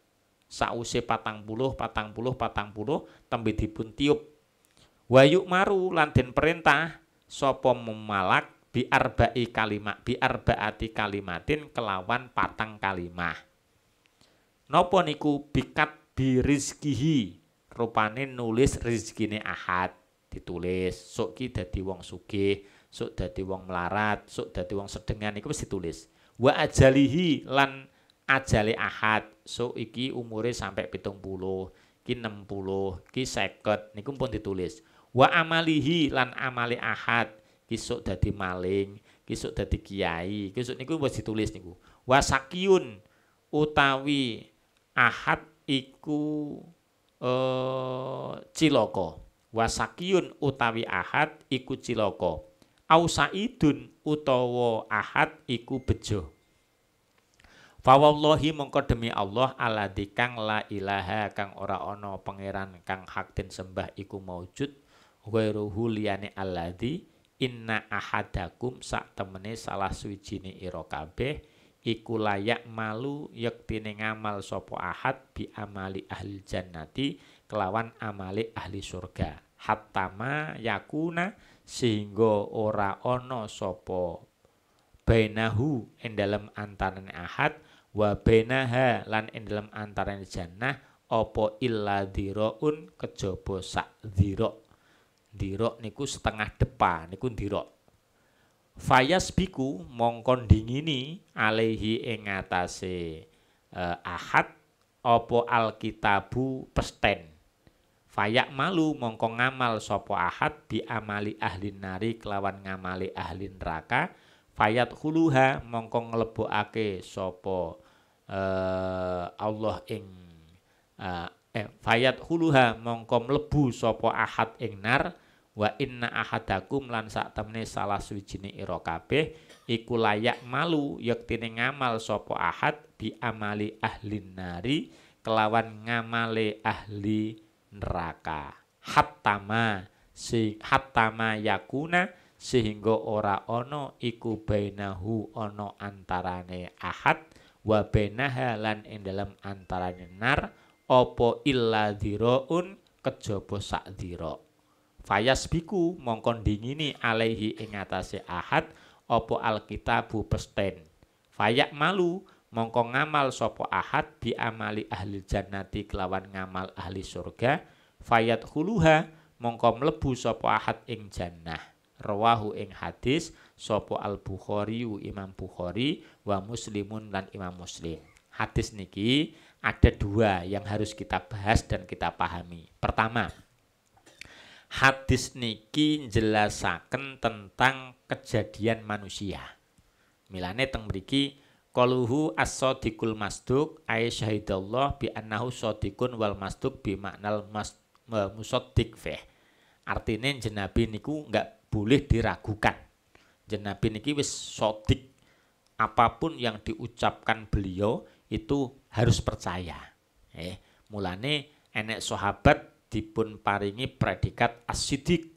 sause patang puluh patang puluh patang puluh tembe dipun tiup wayuk maru lanten perintah sopo memalak biarba'i kalimat biarbaati kalimatin kelawan patang kalimah nopo niku bikat birizkihi rupane nulis rizkine ahad ditulis sok ki dadi wong sugih sok dadi wong melarat sok dadi wong sedengan iku wis ditulis wa ajalihi lan ajale ahad sok iki umure sampai pitung puluh ki 60 ki seket niku pun ditulis wa amalihi lan amale ahad ki sok dadi maling ki sok dadi kiai ki sok niku wis ditulis niku wa sakiun utawi ahad iku eh ciloko wasakiyun utawi ahad iku ciloko ausaidun utawa ahad iku bejo Fawallahi mongko demi Allah alladzi kang la ilaha kang ora ono pangeran kang hak den sembah iku maujud wairuhu liyane aladhi inna ahadakum sak temene salah suwijine ira kabeh iku layak malu yektine ngamal sopo ahad bi amali ahli jannati kelawan amale ahli surga hatama yakuna sehingga ora ono sopo benahu ing antaran antarane ahad wa benaha lan ing antaran jannah Opo illa diroun kejobo sak diro diro niku setengah depan niku diro fayas biku mongkon dingini alehi ing eh, ahad opo alkitabu pesten Fayak malu mongko ngamal sopo ahad bi amali ahli nari kelawan ngamali ahli neraka fayat huluha mongko ake sopo uh, Allah ing uh, eh, fayat huluha mongko mlebu sopo ahad ing nar wa inna ahadakum lan sak temne salah suwijine ira kabeh iku layak malu yektine ngamal sopo ahad bi amali ahli nari kelawan ngamale ahli neraka. Hattama si hattama yakuna sehingga ora ono iku bainahu ono antarane ahad wa bainaha lan ing dalam antarane nar opo illa dhiraun kejaba sak dhira fayas biku mongkon dingini alaihi ing atase ahad apa alkitabu pesten fayak malu mongko ngamal sopo ahad bi amali ahli jannati kelawan ngamal ahli surga fayat huluha mongko mlebu sopo ahad ing jannah rawahu ing hadis sopo al bukhari imam bukhari wa muslimun lan imam muslim hadis niki ada dua yang harus kita bahas dan kita pahami pertama hadis niki jelasaken tentang kejadian manusia milane teng mriki Qaluhu as-sadiqul masduk ay syahidallah bi annahu sadiqun wal masduk bi maknal mas, musaddiq fih. Artinya jenabi niku nggak boleh diragukan. Jenabi niki wis sodik apapun yang diucapkan beliau itu harus percaya. Eh, mulane enek sahabat dipun paringi predikat asidik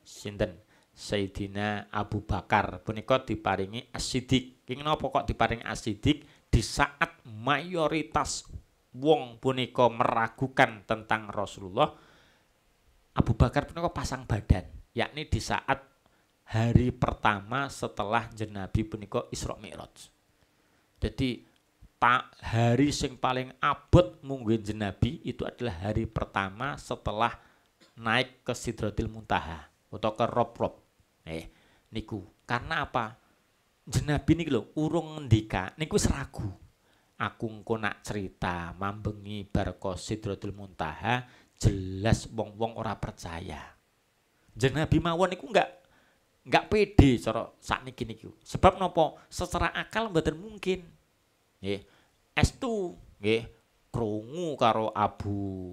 sinten Sayyidina Abu Bakar punika diparingi asidik Kenapa pokok diparing asidik di saat mayoritas wong puniko meragukan tentang Rasulullah Abu Bakar puniko pasang badan yakni di saat hari pertama setelah jenabi puniko Isra Mi'raj. Jadi tak hari sing paling abot mungguin jenabi itu adalah hari pertama setelah naik ke Sidratil Muntaha atau ke Rob Rob. Eh, niku. Karena apa? jenabi niki lho urung ngendika niku seragu. Aku engko nak cerita mambengi barko Sidratul Muntaha jelas wong-wong ora percaya. Jenabi mawon niku enggak enggak pede cara niki niku. Sebab nopo, Secara akal mboten mungkin. Nggih. Estu nggih krungu karo Abu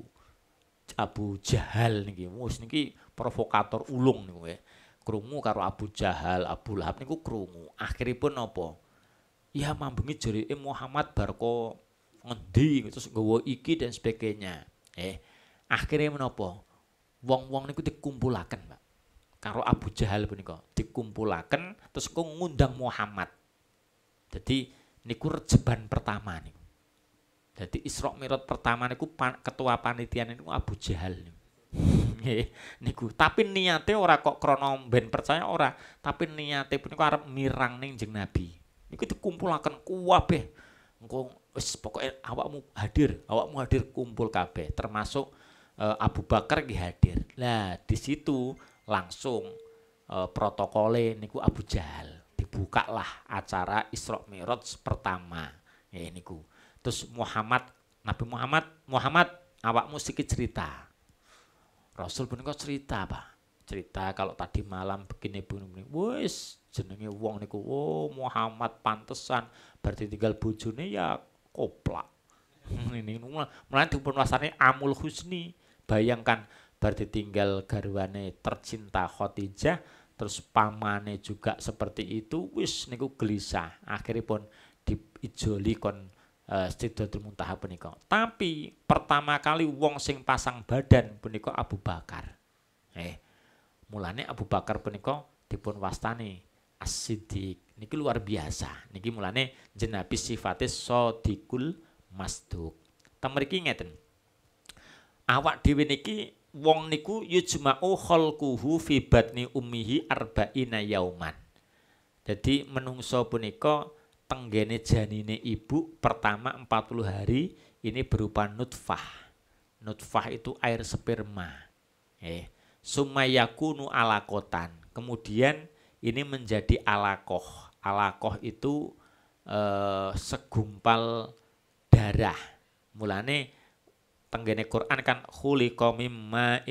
Abu Jahal niki. Wis niki provokator ulung niku nggih krungu karo Abu Jahal, Abu Lahab niku krungu. Akhiripun napa? Ya mambengi jerike Muhammad Barko ngendi terus nggawa iki dan sebagainya. Eh, akhirnya menapa? Wong-wong niku dikumpulaken, Pak. Karo Abu Jahal punika dikumpulaken terus kok ngundang Muhammad. Jadi niku rejeban pertama nih Jadi Isra Mi'raj pertama niku pan, ketua panitia niku Abu Jahal niku niku tapi niatnya ora kok krono ben percaya ora tapi niate pun arep mirang ning jeng nabi niku dikumpulaken kuwabeh engko wis pokoke awakmu hadir awakmu hadir kumpul kabeh termasuk uh, Abu Bakar ki hadir lah di situ langsung uh, protokole niku Abu Jahal dibukalah acara Isra Mi'raj pertama ya niku terus Muhammad Nabi Muhammad Muhammad awakmu sedikit cerita Rasul pun kok cerita Pak. Cerita kalau tadi malam begini begini. wes jenenge wong niku oh Muhammad pantesan berarti tinggal bujune ya kopla. ini mulai pun wasani Amul Husni. Bayangkan berarti tinggal garwane tercinta Khotijah, terus pamane juga seperti itu wis niku gelisah akhirnya pun diijoli kon uh, eh, Sidratul Muntaha punika. Tapi pertama kali wong sing pasang badan punika Abu Bakar. Eh, mulane Abu Bakar punika dipun wastani as asidik Niki luar biasa. Niki mulane jenabi sifatnya sodikul masduk. Temeriki ngeten. Awak dhewe niki wong niku yujma'u khalquhu fi batni ummihi arba'ina yauman. Jadi menungso punika tenggene janine ibu pertama 40 hari ini berupa nutfah. Nutfah itu air sperma. Eh, sumayakunu alakotan. Kemudian ini menjadi alakoh. Alakoh itu eh, segumpal darah. Mulane tenggene Quran kan khuliqa mimma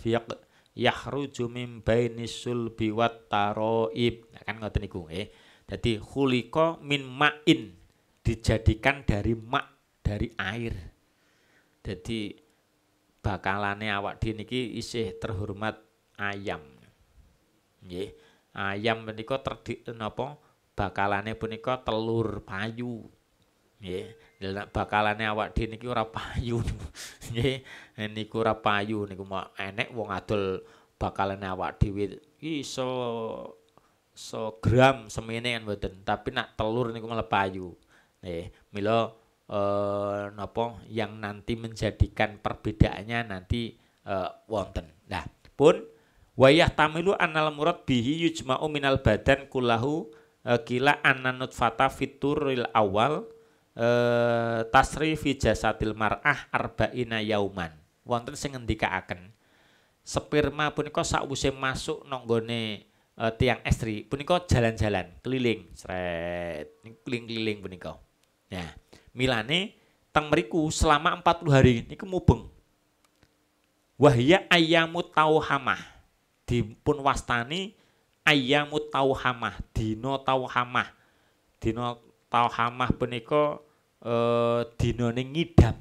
fiq yahruju min bainis sulbi wat taroib. Nah, kan ngoten niku nggih. Eh. Jadi huliko min ma'in dijadikan dari mak dari air. Jadi bakalane awak di niki isih terhormat ayam. Ye, ayam menika terdi napa bakalane punika telur payu. Ye, bakalane awak di niki ora payu. Nggih, niku ora payu niku enek wong adol bakalane awak dhewe iso so semene kan mboten, tapi nak telur niku melepayu. Nggih, mila eh napa yang nanti menjadikan perbedaannya nanti eh, wonten. Nah, pun wayah tamilu anal murad bihi yujma'u minal badan kullahu eh, kila ananut fata fituril awal eh, tasri fi jasadil mar'ah arba'ina yauman. Wonten sing ngendikaaken sperma punika sakwise masuk nanggone uh, tiang estri punika jalan-jalan keliling seret keliling-keliling punika ya milane teng meriku selama 40 hari niku mubeng wahya ayamu tauhamah dipun wastani ayamu tauhamah dina tauhamah dina tauhamah punika eh dinane ngidam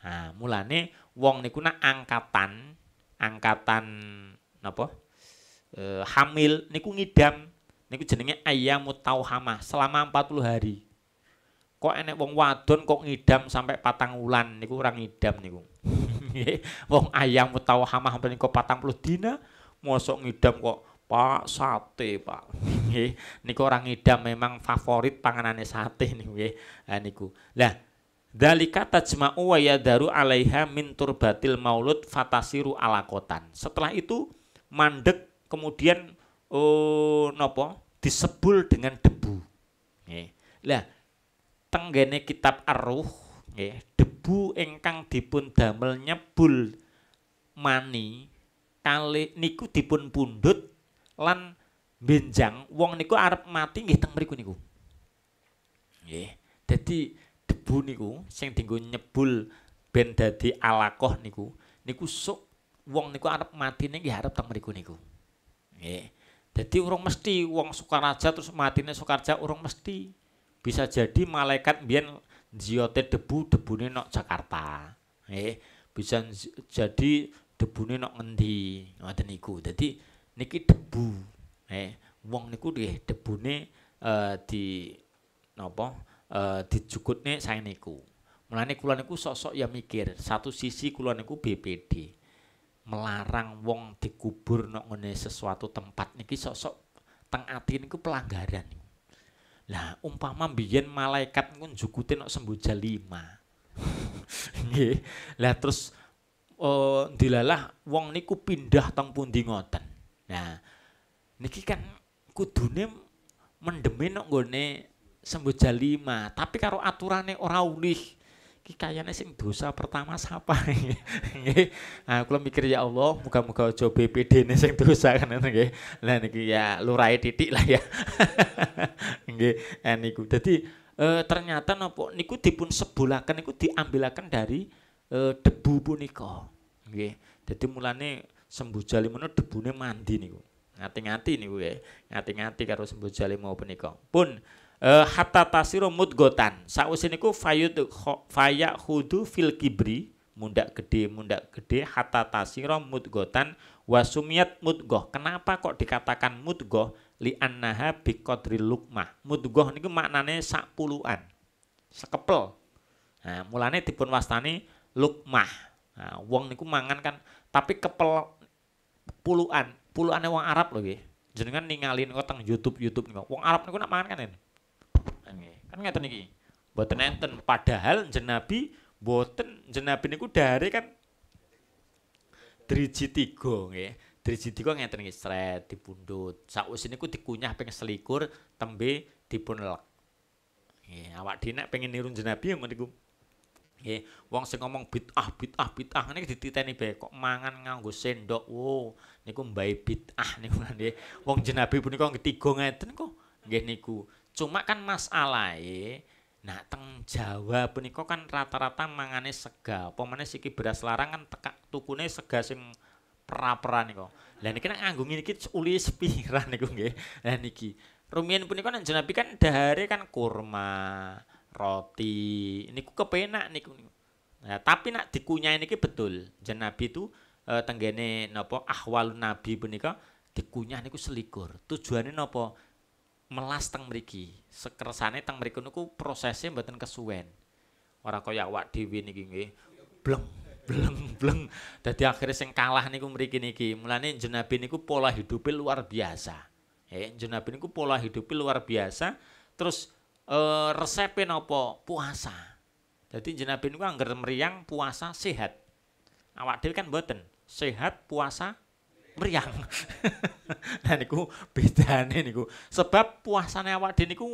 nah mulane wong niku nak angkatan angkatan napa e, hamil niku ngidam niku jenenge ayyamu tauhamah selama 40 hari. Kok enek wong wadon kok ngidam sampai patang ulan niku orang ngidam niku. wong ayam tauhamah sampai niku patang puluh dina mosok ngidam kok Pak sate, Pak. niku orang ngidam memang favorit panganane sate niku ya niku. Lah, dari kata tajma'u wa yadaru alaiha min turbatil maulud fatasiru alakotan. Setelah itu mandek kemudian oh nopo disebul dengan debu. Lah tenggene kitab aruh ruh debu engkang dipun damel nyebul mani kali niku dipun pundut lan benjang wong niku arep mati nggih teng mriku niku. Nggih. Dadi debu niku sing dienggo nyebul ben dadi alakoh niku niku sok wong niku arep mati nggih arep teng mriku niku. Nggih. Jadi urung mesti wong Sukaraja terus matine Sukaraja urung mesti. Bisa jadi malaikat mbiyen ziote debu debune nok Jakarta. Nggih. Bisa jadi debune nok ngendi. Ngoten niku. Dadi niki debu. Nggih. Wong niku nggih debune uh, di napa? Uh, dijukutne saya niku. Mulane kula niku sosok ya mikir, satu sisi kula niku BPD melarang wong dikubur nok ngene sesuatu tempat niki sosok teng ati niku pelanggaran. Lah umpama biyen malaikat niku njukute nok semboja lima. Nggih. lah terus uh, dilalah wong niku pindah teng pundi ngoten. Nah, niki kan kudune mendeme nok nggone semboja lima, tapi karo aturane ora ulih iki kayane sing dosa pertama sapa nggih nah kula mikir ya Allah muga-muga aja BPD-ne sing dosa kan nggih lah niki ya lurahe titik lah ya nggih eh, niku dadi e, ternyata napa niku dipun sebulaken niku diambilaken dari e, debu punika nggih dadi mulane jali mana debune mandi niku ngati-ngati niku nggih ngati-ngati karo jali mau punika pun e, hatta tasiro mudgotan sausin niku fayud faya hudu fil kibri mundak gede mundak gede hatta tasiro mudgotan wasumiat mudgoh kenapa kok dikatakan mudgoh li annaha biqadri lukmah mudgoh niku maknane sak puluhan sekepel nah mulane dipun wastani lukmah nah, wong niku mangan kan tapi kepel puluhan puluhannya wong Arab loh ya jenengan ningalin kok teng YouTube YouTube niku wong Arab niku nak mangan kan ini kan ngeten iki. Mboten enten padahal jenabi mboten jenabi niku dari kan driji ya nggih. Driji 3 ngeten iki sret dipundhut. ini niku dikunyah ping selikur tembe dipun lek. Nggih, awak dhewe nek pengen niru jenabi ya ngono niku. Nggih, wong sing ngomong bid'ah bid'ah bid'ah niku dititeni bae kok mangan nganggo sendok. Wo, niku bit bid'ah niku nggih. Wong jenabi punika ketiga ngeten kok. Nggih niku Cuma kan masalahe nah teng Jawa puniko kan rata-rata mangane sega. Apa siki beras larang kan tekak tukune sega sing pra pra niko. Lah niki nek nganggo niki uli sepira niku nggih. Lah niki rumiyin puniko nek jenabi kan dahare kan kurma, roti. Niku kepenak niku. Nah, tapi nak dikunyah ini betul. Jenabi itu e, eh, tenggene nopo nabi nabi punika dikunyah niku selikur. tujuannya nopo melas teng mriki. tang teng mriku niku prosesnya mboten kesuwen. Ora kaya awak dhewe niki nggih. Bleng bleng bleng. Dadi akhirnya sing kalah niku mriki niki. Mulane Jenabi niku pola hidupi luar biasa. Eh, Jenabi niku pola hidupi luar biasa. Terus e, resepe napa? Puasa. Dadi Jenabi niku anggar meriang puasa sehat. Awak dhewe kan mboten. Sehat puasa meriang. nah niku bedane niku. Sebab puasane awak dhewe niku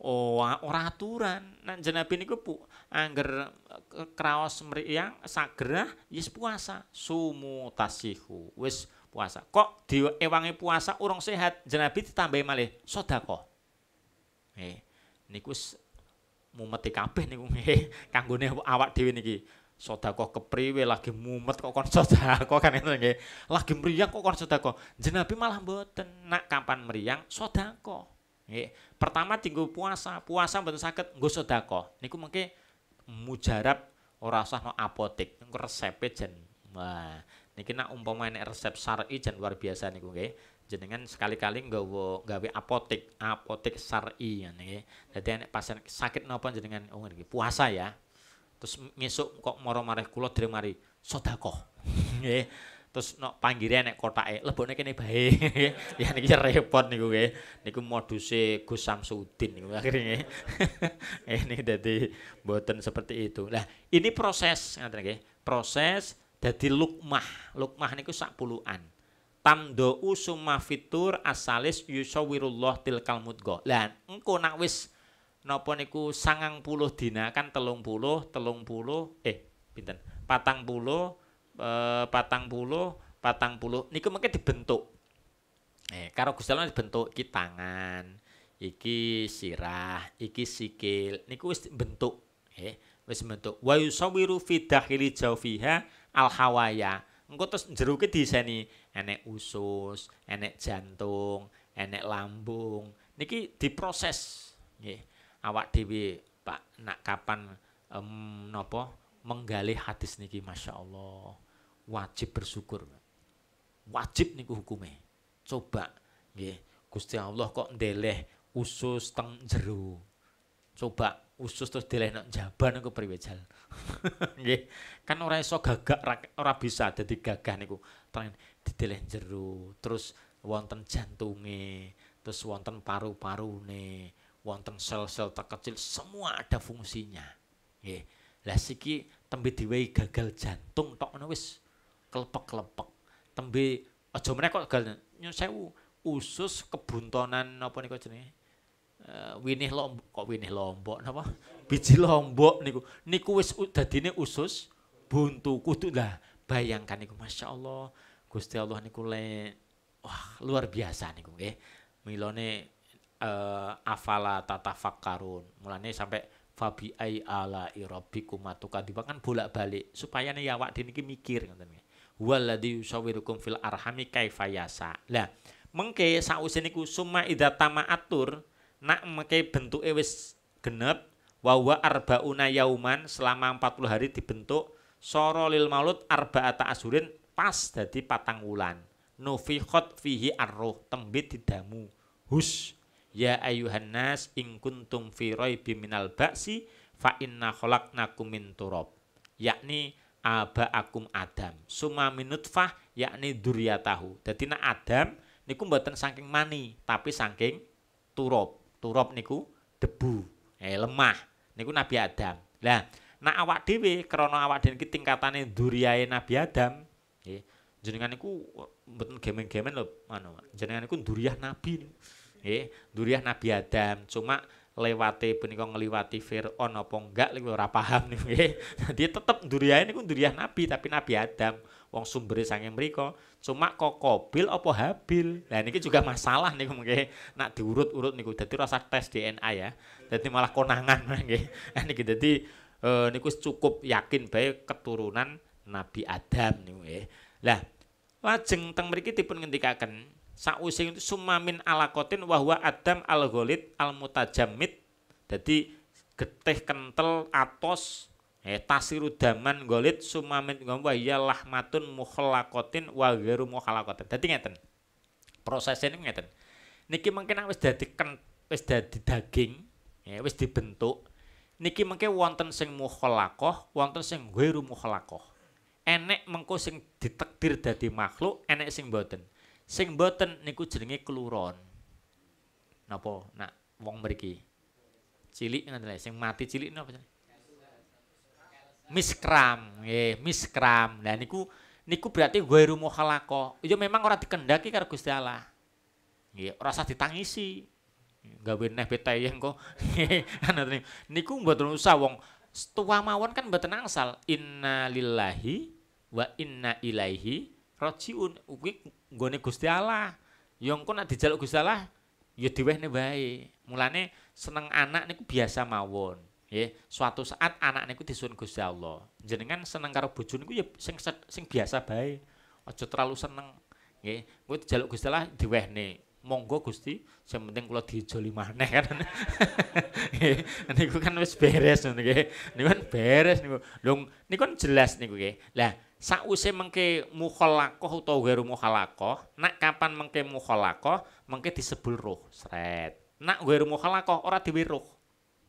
oh, ora aturan. Nek jenabi niku pu, angger eh, kraos meriang sagerah yes puasa. Sumu tasihu. Wis puasa. Kok ewangi puasa urung sehat, jenabi ditambahi malih sodako Eh niku mumeti kabeh niku nggih eh, kanggone awak dhewe niki kok kepriwe lagi mumet kok kon sodako kan itu nge. Lagi meriang kok kon sodako Jenabi malah mboten nak kapan meriang sodako kok Pertama tinggu puasa, puasa sakit saged nggo kok Niku mungkin mujarab ora usah no apotek, niku resep jen. Wah, niki nak umpama resep sari jen luar biasa niku nge. Jenengan sekali-kali nggawa gawe apotek, apotek sari nge. nih enek pasien sakit nopo jenengan oh puasa ya, terus ngesuk kok moro marah kula dari mari soda kok terus nok kota nek kotake lebone ini baik ya niki repot niku nggih niku moduse Gus Samsudin niku akhirnya ini jadi buatan seperti itu lah ini proses ngaten nggih proses jadi lukmah lukmah niku sak puluhan tamdo usumah fitur asalis yusawirullah tilkal mudgo lah engko nak wis Nopo niku sangang puluh dina kan telung puluh telung puluh eh pinten patang puluh e, eh, patang puluh patang puluh niku mungkin dibentuk eh karo Gusti dibentuk iki tangan iki sirah iki sikil niku wis bentuk eh wis bentuk wa yusawiru fi dakhili jawfiha al hawaya engko terus jeruke diseni enek usus, enek jantung, enek lambung. Niki diproses nggih awak dhewe Pak nak kapan um, nopo menggalih hadis niki Masya Allah wajib bersyukur wajib niku hukume coba nggih Gusti Allah kok ndeleh usus teng jeru, coba usus terus dileh nang jaban niku priwe Nggih. kan ora iso gagak ora bisa dadi gagah niku. Terus dileh jeru, terus wonten jantunge, terus wonten paru-parune, wonten sel-sel terkecil semua ada fungsinya. Nggih. Lah siki tembe diwehi gagal jantung tok ngono wis klepek-klepek Tembe aja meneh kok gagal nyun sewu usus kebuntonan apa niku jenenge? Uh, winih lombok kok winih lombok napa biji lombok niku niku wis dadine usus buntu kudu lah bayangkan niku Masya Allah Gusti Allah niku le wah luar biasa niku nggih milone uh, afala fakarun Mulane sampai fabi ai ala irabbikum di kan bolak-balik supaya nih ya awak ya, diniki mikir ngoten wala Waladhi yusawwirukum fil arhami kai fayasa Lah, mengke sauseniku niku summa idza tama atur nak mengke bentuk ewes genep wawa wa arbauna yauman selama 40 hari dibentuk soro lil maulud ata asurin pas jadi patang wulan. Nufikhot fihi arroh tembit didamu. Hus Ya ayuhan nas in kuntum fi raibim minal ba'si fa inna khalaqnakum min turab. Yakni abaakum Adam. Suma minutfah yakni duryatahu. Dadi nek Adam niku mboten saking mani, tapi saking turab. Turab niku debu, eh lemah. Niku Nabi Adam. Lah, nak awak dhewe krana awak dhewe iki tingkatane duryae Nabi Adam, nggih. Jenengan niku mboten gemen-gemen lho, anu. Jenengan niku duriyah Nabi eh duriah Nabi Adam cuma lewati punika ngliwati Firaun apa enggak niku ora paham nih, nggih dadi tetep duriah niku duriah Nabi tapi Nabi Adam wong sumbere saking mriku cuma kok Kobil apa Habil lah niki juga masalah nih nggih nak diurut-urut niku jadi rasa tes DNA ya jadi malah konangan nih, niki jadi eh, niku cukup yakin baik keturunan Nabi Adam nih nggih lah lajeng teng pun dipun ngendikaken sausing itu sumamin alakotin wahwa adam al golit al mutajamid jadi getih kental atos eh tasiru daman golit sumamin gomba ya lahmatun muhlakotin wa ghairu Jadi dadi ngeten prosesnya ini ngeten niki mungkin jadi dadi wis jadi daging ya wis dibentuk niki mungkin wonten sing muhlakoh wonten sing ghairu muhlakoh enek mengko sing ditekdir dadi makhluk enek sing boten Sing boten niku jenenge kluron. Napa? Nak wong mriki. Cilik ngene sing mati cilik napa? Miskram, nggih, eh, miskram. Lah niku niku berarti ghairu halako, Ya memang ora dikendaki karo Gusti Allah. Nggih, ora usah ditangisi. gawe neh betayeng ya kok. niku mboten usah wong tua mawon kan mboten angsal. Inna lillahi wa inna ilaihi rajiun nggone Gusti Allah. Ya engko nek dijaluk Gusti Allah ya nih baik. Mulane seneng anak niku biasa mawon. Ya, suatu saat anak niku disun Gusti Allah. Jenengan seneng karo bojo niku ya sing sing biasa baik, Aja terlalu seneng. Nggih, kowe dijaluk Gusti Allah nih. Monggo Gusti, yang penting kalau dijoli mana kan. niku kan wes beres nih, nggih. kan beres nih, dong. niku kan jelas nih gue, Lah sause mengke mukhalakoh utawa ghairu mukhalakoh nak kapan mengke mukhalakoh mengke disebul ruh sret nak ghairu mukhalakoh ora diwe ruh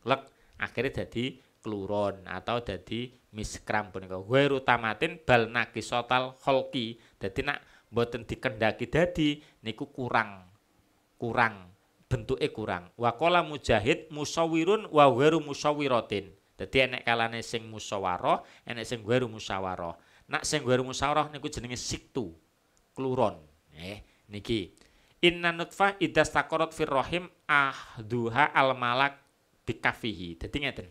lek akhirnya jadi keluron atau jadi miskram punika ghairu tamatin bal naqisatal holki jadi nak mboten dikendaki jadi niku kurang kurang e kurang wakola mujahid musawirun wa ghairu musawiratin jadi enek kalane sing musyawarah enek sing Nak sing nggo musyarah niku jenenge siktu, kluron. Eh, niki. Inna nutfa idas takorot fir rohim ahduha al malak bikafihi. Dadi ngeten.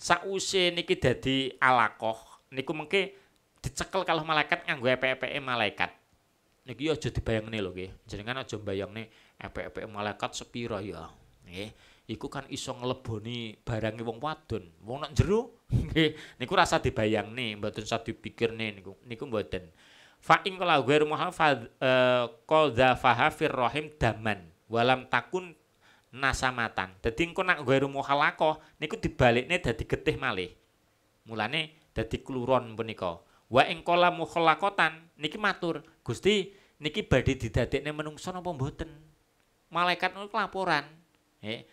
Sause niki dadi alakoh niku mengke dicekel kalau malaikat nganggo epe-epe malaikat. Niki aja dibayangne lho nggih. Jenengan aja mbayangne epe-epe malaikat sepira ya. Nggih. Iku kan iso ngleboni barange wong wadon. Wong nak jero niku rasa dibayang nih, mboten satu pikir nih niku, niku mboten. Fa ing kalau gue rumah faha e, fir rohim daman walam takun nasamatan. Dadi engko nak gue rumah halako niku dibalikne dadi getih malih. Mulane dadi kluron punika. Wa ing kala muhalakotan, niki matur, Gusti niki badhe didadekne menungso napa mboten? Malaikat niku laporan. Eh,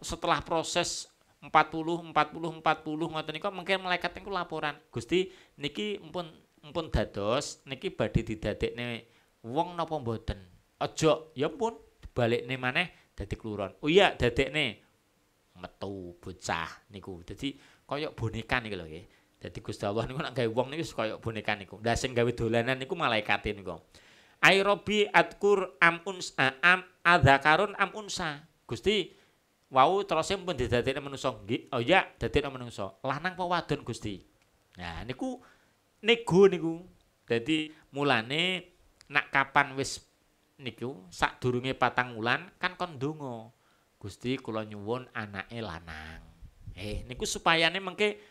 setelah proses 40 40 40 ngoten niku mungkin malaikat niku laporan Gusti niki empun empun dados niki badhe didadekne wong napa mboten aja ya pun balikne maneh dadi kluron oh iya dadekne metu bocah niku dadi kaya boneka niku lho nggih dadi Gusti Allah niku nek gawe wong niku kaya boneka niku lah sing gawe dolanan niku malaikate niku Airobi adkur am uns eh, am adzakarun am unsa Gusti wau terusnya pun didadekne menungso nggih oh ya dadekne menungso lanang apa wadon Gusti nah niku nego niku jadi mulane nak kapan wis niku sak durunge patang wulan kan kon donga Gusti kula nyuwun anake lanang eh niku supayane mengke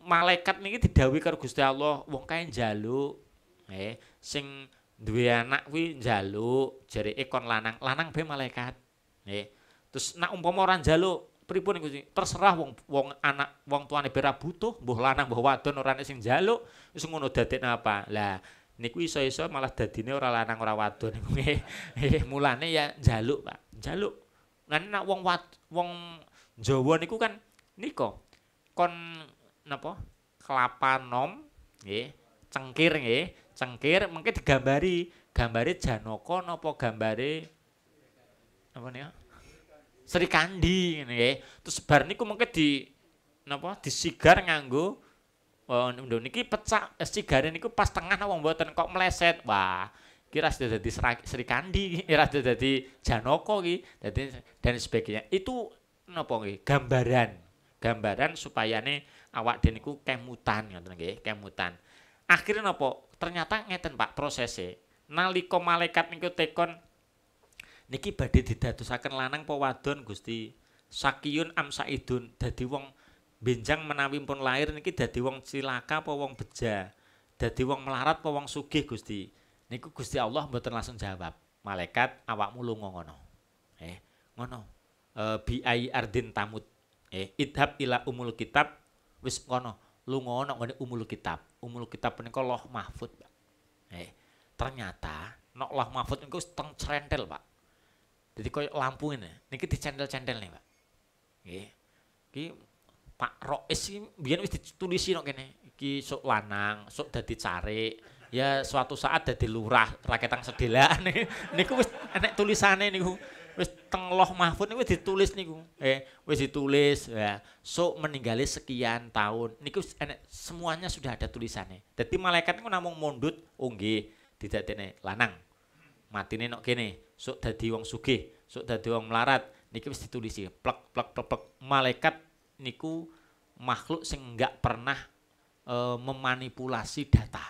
malaikat niki didhawuhi karo Gusti Allah wong kae njaluk eh sing duwe anak kuwi njaluk jereke kon lanang lanang be malaikat eh Terus nak umpama orang jalo pripun iku Terserah wong wong anak wong tuane bera butuh, mbuh lanang mbuh wadon ora nek sing njaluk wis ngono dadi apa. Lah niku iso-iso malah dadine ora lanang ora wadon niku. Eh, eh, mulane ya njaluk, Pak. Njaluk. Nah nak wong wat, wong Jawa niku kan niko kon napa? Kelapa nom nggih, cengkir nggih, cengkir mungkin digambari, gambare Janaka napa gambare apa nih? Sri Kandi ngene nggih. Ya. Terus bar niku mengke di di sigar nganggo oh, niki pecah eh, sigare niku pas tengah wong mboten kok meleset. Wah, kira sudah jadi Sri Kandi, kira sudah jadi Janoko ki, jadi dan sebagainya. Itu napa nggih? Gambaran, gambaran supaya nih awak dene niku kemutan ngoten nggih, kemutan. Akhirnya napa? Ternyata ngeten Pak prosesnya. Nalika malaikat niku tekon niki badhe didadosaken lanang po wadon Gusti Sakiyun am saidun dadi wong benjang menawi pun lahir niki dadi wong cilaka po wong beja dadi wong melarat po wong sugih Gusti niku Gusti Allah mboten langsung jawab malaikat awakmu lunga ngono eh ngono e, bi ardin tamut eh idhab ila umul kitab wis ngono lunga ana ngene umul kitab. Umul kitab punika Loh Mahfud, Eh, ternyata nok Loh Mahfud niku teng crentel, Pak. Jadi koyo lampu ini, niki channel channel nih pak. Nggih. Pak Rois ini biar wis ditulisi oke kene. ki sok lanang, sok dadi cari. Ya suatu saat dadi lurah raketang nih, niku wis enek tulisannya niku. Wis teng loh mahfud niku wis ditulis niku. Eh, wis ditulis ya. Sok meninggali sekian tahun. Niku wis enek semuanya sudah ada tulisannya. jadi malaikat niku namung mondut, unggih oh tidak tene lanang matine nok kene sok dadi wong sugih sok dadi wong melarat niki wis ditulisi plek plek plek, plek. malaikat niku makhluk sing enggak pernah e, memanipulasi data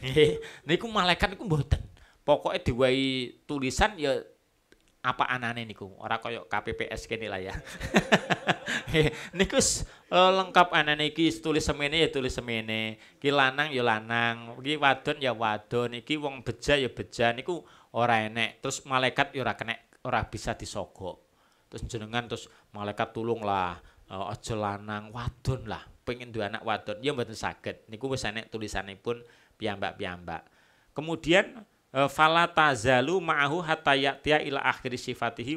niku malaikat niku mboten pokoknya diwai tulisan ya apa anane niku ora koyok KPPS kene lah ya niku e, lengkap anane iki tulis semene ya tulis semene iki lanang ya lanang iki wadon ya wadon iki wong beja ya beja niku ora enek terus malaikat ya ora kenek ora bisa disogok terus jenengan terus malaikat tulung lah uh, aja lanang wadon lah pengen dua anak wadon ya mboten saged niku wis enek pun piyambak-piyambak kemudian Eh, fala zalu ma'ahu hatta ya'tiya ila akhir sifatihi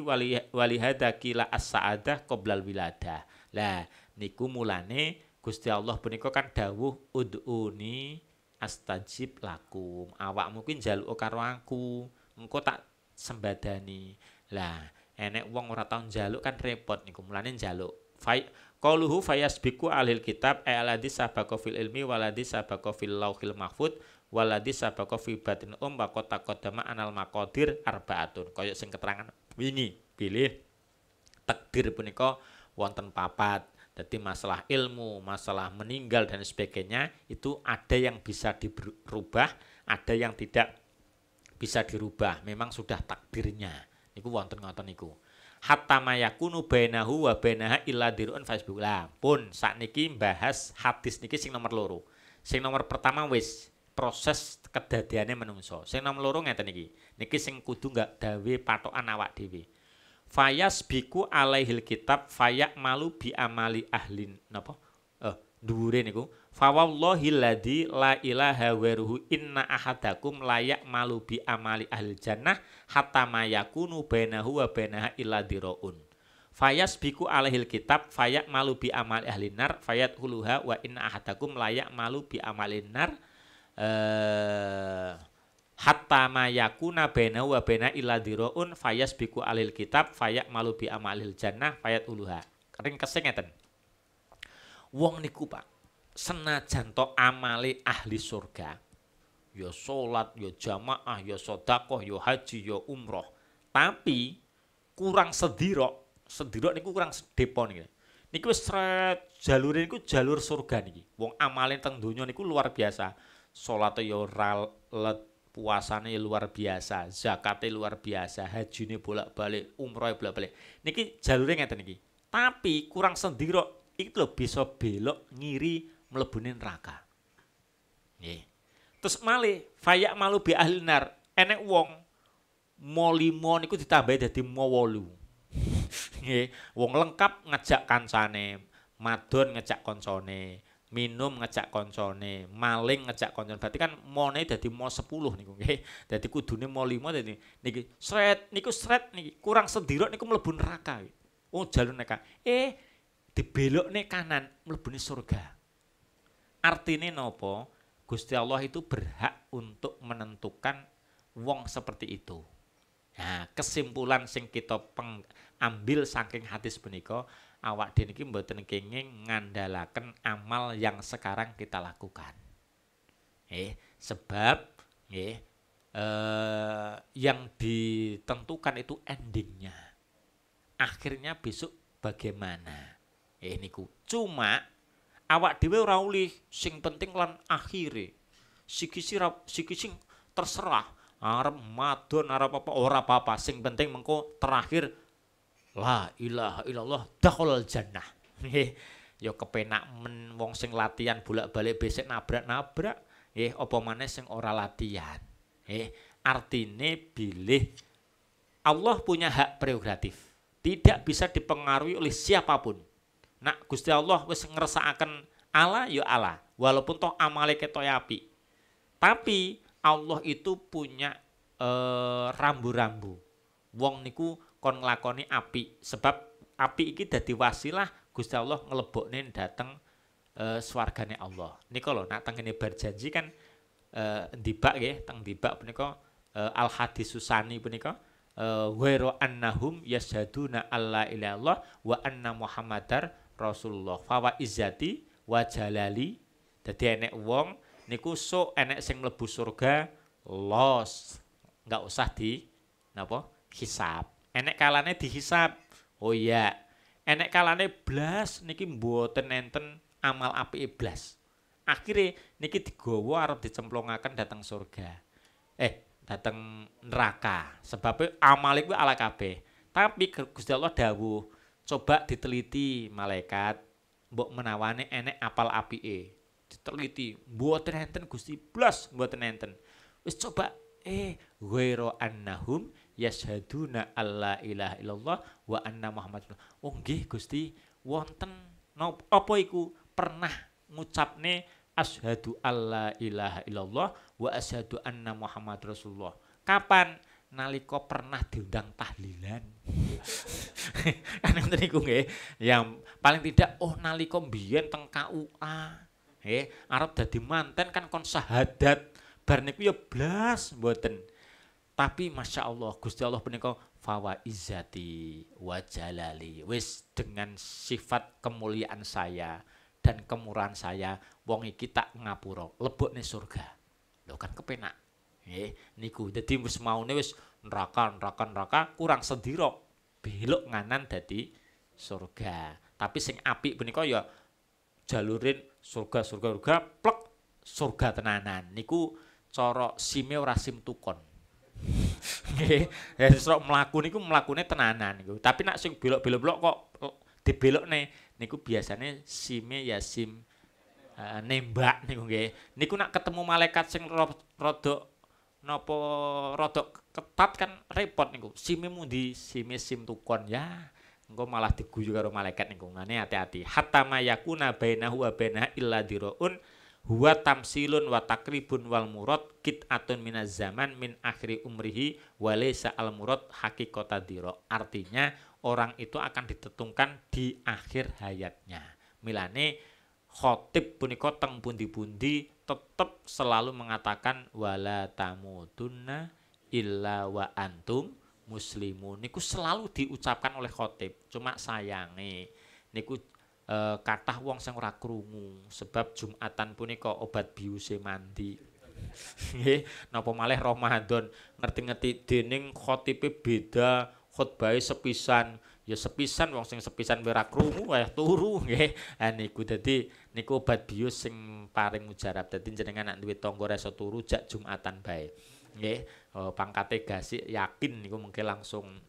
walihada kila as-sa'adah qoblal wilada. Lah niku mulane Gusti Allah punika kan dawuh ud'uni astajib lakum. awak kuwi njaluk karo aku, engko tak sembadani. Lah enek wong ora tau njaluk kan repot niku mulane njaluk. Fai Qauluhu fayasbiku alil kitab e aladi sabaqo fil ilmi waladi sabaqo fil lauhil mahfud waladi sabaqo fi batin um wa kota kodama anal makodir arbaatun koyok sing keterangan wingi pilih takdir punika wonten papat jadi masalah ilmu masalah meninggal dan sebagainya itu ada yang bisa dirubah ada yang tidak bisa dirubah memang sudah takdirnya niku wonten ngoten niku hatta mayakunu bainahu wa bainaha illa dirun facebook lah pun saat niki bahas hadis niki sing nomor loro sing nomor pertama wis proses kedadiannya menungso. Sing nomor loro ngeten iki. Niki sing kudu nggak dawe patokan awak dhewe. Fayas biku alaihil kitab fayak malu bi amali ahlin napa? Eh, dhuwure niku. Fawallahi ladzi la ilaha wairuhu inna ahadakum layak malu bi amali ahli jannah hatta mayakunu bainahu wa bainaha illa diraun. Fayas biku alaihil kitab fayak malu bi amali ahli nar fayat huluha wa inna ahadakum layak malu bi amali nar Eh, hatta mayakuna bena wa bena illa diroun fayas biku alil kitab fayak malu bi amalil jannah fayat uluha kering ngeten. wong niku pak senajan to amale ahli surga Yo ya salat yo ya jamaah yo ya sedekah yo haji yo umroh tapi kurang sedirok sedirok niku kurang depon gitu niku wis jalur niku jalur surga niki wong amale teng donya niku luar biasa salate ya ralet puasane luar biasa, zakate luar biasa, hajine bolak-balik, umroh bolak-balik. Niki jalurnya ngeten niki. Tapi kurang sendiro itu lho bisa belok ngiri melebunin neraka. nih, Terus malih fayak malu bi ahli nar, enek wong molimo niku ditambahi jadi mawolu. Nggih, wong lengkap ngejak kancane, madon ngejak koncone, minum ngejak koncone, maling ngejak koncone. Berarti kan mone dadi mo 10 nih, nggih. jadi kudune mo 5 dadi nih, nih, niku nih, nih, kurang nih, niku mlebu neraka. Oh jalur neraka. Eh nih kanan mlebune surga. nih nopo? Gusti Allah itu berhak untuk menentukan wong seperti itu. Nah, kesimpulan sing kita ambil saking hadis beniko awak dini buat mboten kenging amal yang sekarang kita lakukan. Eh, sebab eh, eh, yang ditentukan itu endingnya. Akhirnya besok bagaimana? Eh ini ku Cuma awak dewe rauli sing penting lan akhiri Siki sirap, siki sing terserah Arab madon arab apa ora apa-apa sing penting mengko terakhir La ilaha illallah dakhalal jannah. ya kepenak men wong sing latihan bolak-balik besek nabrak-nabrak, nggih apa maneh sing ora latihan. Nggih, artine bilih Allah punya hak prerogatif. Tidak bisa dipengaruhi oleh siapapun. Nak Gusti Allah wis ngersakaken Allah ya Allah, walaupun toh amale ketok api. Tapi Allah itu punya eh, rambu-rambu. uh, Wong niku kon nglakoni api sebab api iki dadi wasilah Gusti Allah ngelebokne dateng e, swargane Allah. Nika lho nak tengene berjanji kan e, eh, ndibak nggih, teng ndibak punika e, eh, al hadis susani punika e, wa annahum yashaduna alla ilaha illallah wa anna muhammadar rasulullah. Fa wa izzati wa jalali. Dadi enek wong niku sok enek sing mlebu surga los. nggak usah di napa? hisab. Enek kalane dihisap. Oh iya. Enek kalane blas niki mboten enten amal api blas. Akhirnya, niki digawa arep dicemplungaken dateng surga. Eh, dateng neraka. Sebab amalik gue ala kabeh. Tapi Gusti Allah dawuh, coba diteliti malaikat mbok menawane enek apal e, Diteliti, buat enten Gusti blas buat enten. Wis coba eh ghairu annahum yashaduna alla ilaha illallah wa anna Muhammad. Oh nggih Gusti, wonten apa iku pernah ngucapne asyhadu alla ilaha illallah wa asyhadu anna Muhammad Rasulullah. Kapan? nalika pernah diundang tahlilan. kan ngoten iku nggih. Yang paling tidak oh nalika mbiyen teng KUA. Nggih, arep dadi manten kan kon syahadat. Bar niku ya blas mboten tapi masya Allah gusti Allah menikah fawa izati wajalali wis dengan sifat kemuliaan saya dan kemurahan saya wong kita ngapuro ngapura lebok nih surga lo kan kepenak eh niku jadi wis mau wis neraka neraka neraka kurang sediro belok nganan dadi surga tapi sing apik menika ya jalurin surga surga surga plek surga tenanan niku coro sime ora tukon Nggih, ya sesuk mlaku niku mlakune tenanan niku. Tapi nak sing belok-belok kok dibelokne niku biasane sime ya sim uh, nembak niku nggih. Niku nak ketemu malaikat sing rodok napa rodok ketat kan repot niku. Sime mundi, sime sim tukon ya. engko malah diguyu karo malaikat niku ngene nah, hati-hati hatta mayakuna bainahu wa bainaha illa diraun huwa tamsilun wa takribun wal murad kit atun minaz zaman min akhiri umrihi laysa al murad hakikota diro artinya orang itu akan ditetungkan di akhir hayatnya milane khotib punika teng pundi-pundi tetap selalu mengatakan wala tamutunna illa wa antum muslimun niku selalu diucapkan oleh khotib cuma sayangi niku e, kathah wong sing ora krungu sebab Jumatan punika obat biuse mandi. Nggih, napa malih Ramadan ngerti-ngerti dening khotibe beda khotbahe sepisan. ya sepisan wong sing sepisan ora krungu eh turu nggih ha niku dadi niku obat bius sing paring mujarab dadi jenengan nak duwe tangga reso turu jak Jumatan bae nggih oh, pangkate gasik yakin niku mengke langsung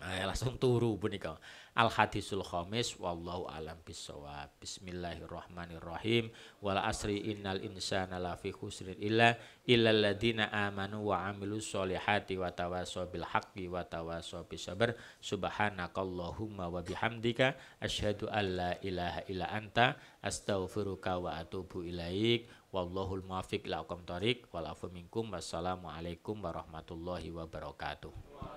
Nah, langsung turu punika. Al hadisul khamis wallahu alam bisawab. Bismillahirrahmanirrahim. Wal asri innal insana lafi khusr illa illal ladina amanu wa amilus solihati wa tawassaw bil haqqi wa tawassaw bis sabr. Subhanakallahumma wa bihamdika asyhadu alla ilaha illa anta astaghfiruka wa atubu ilaik. Wallahul muwaffiq la aqwam wal afu minkum. Wassalamualaikum warahmatullahi wabarakatuh.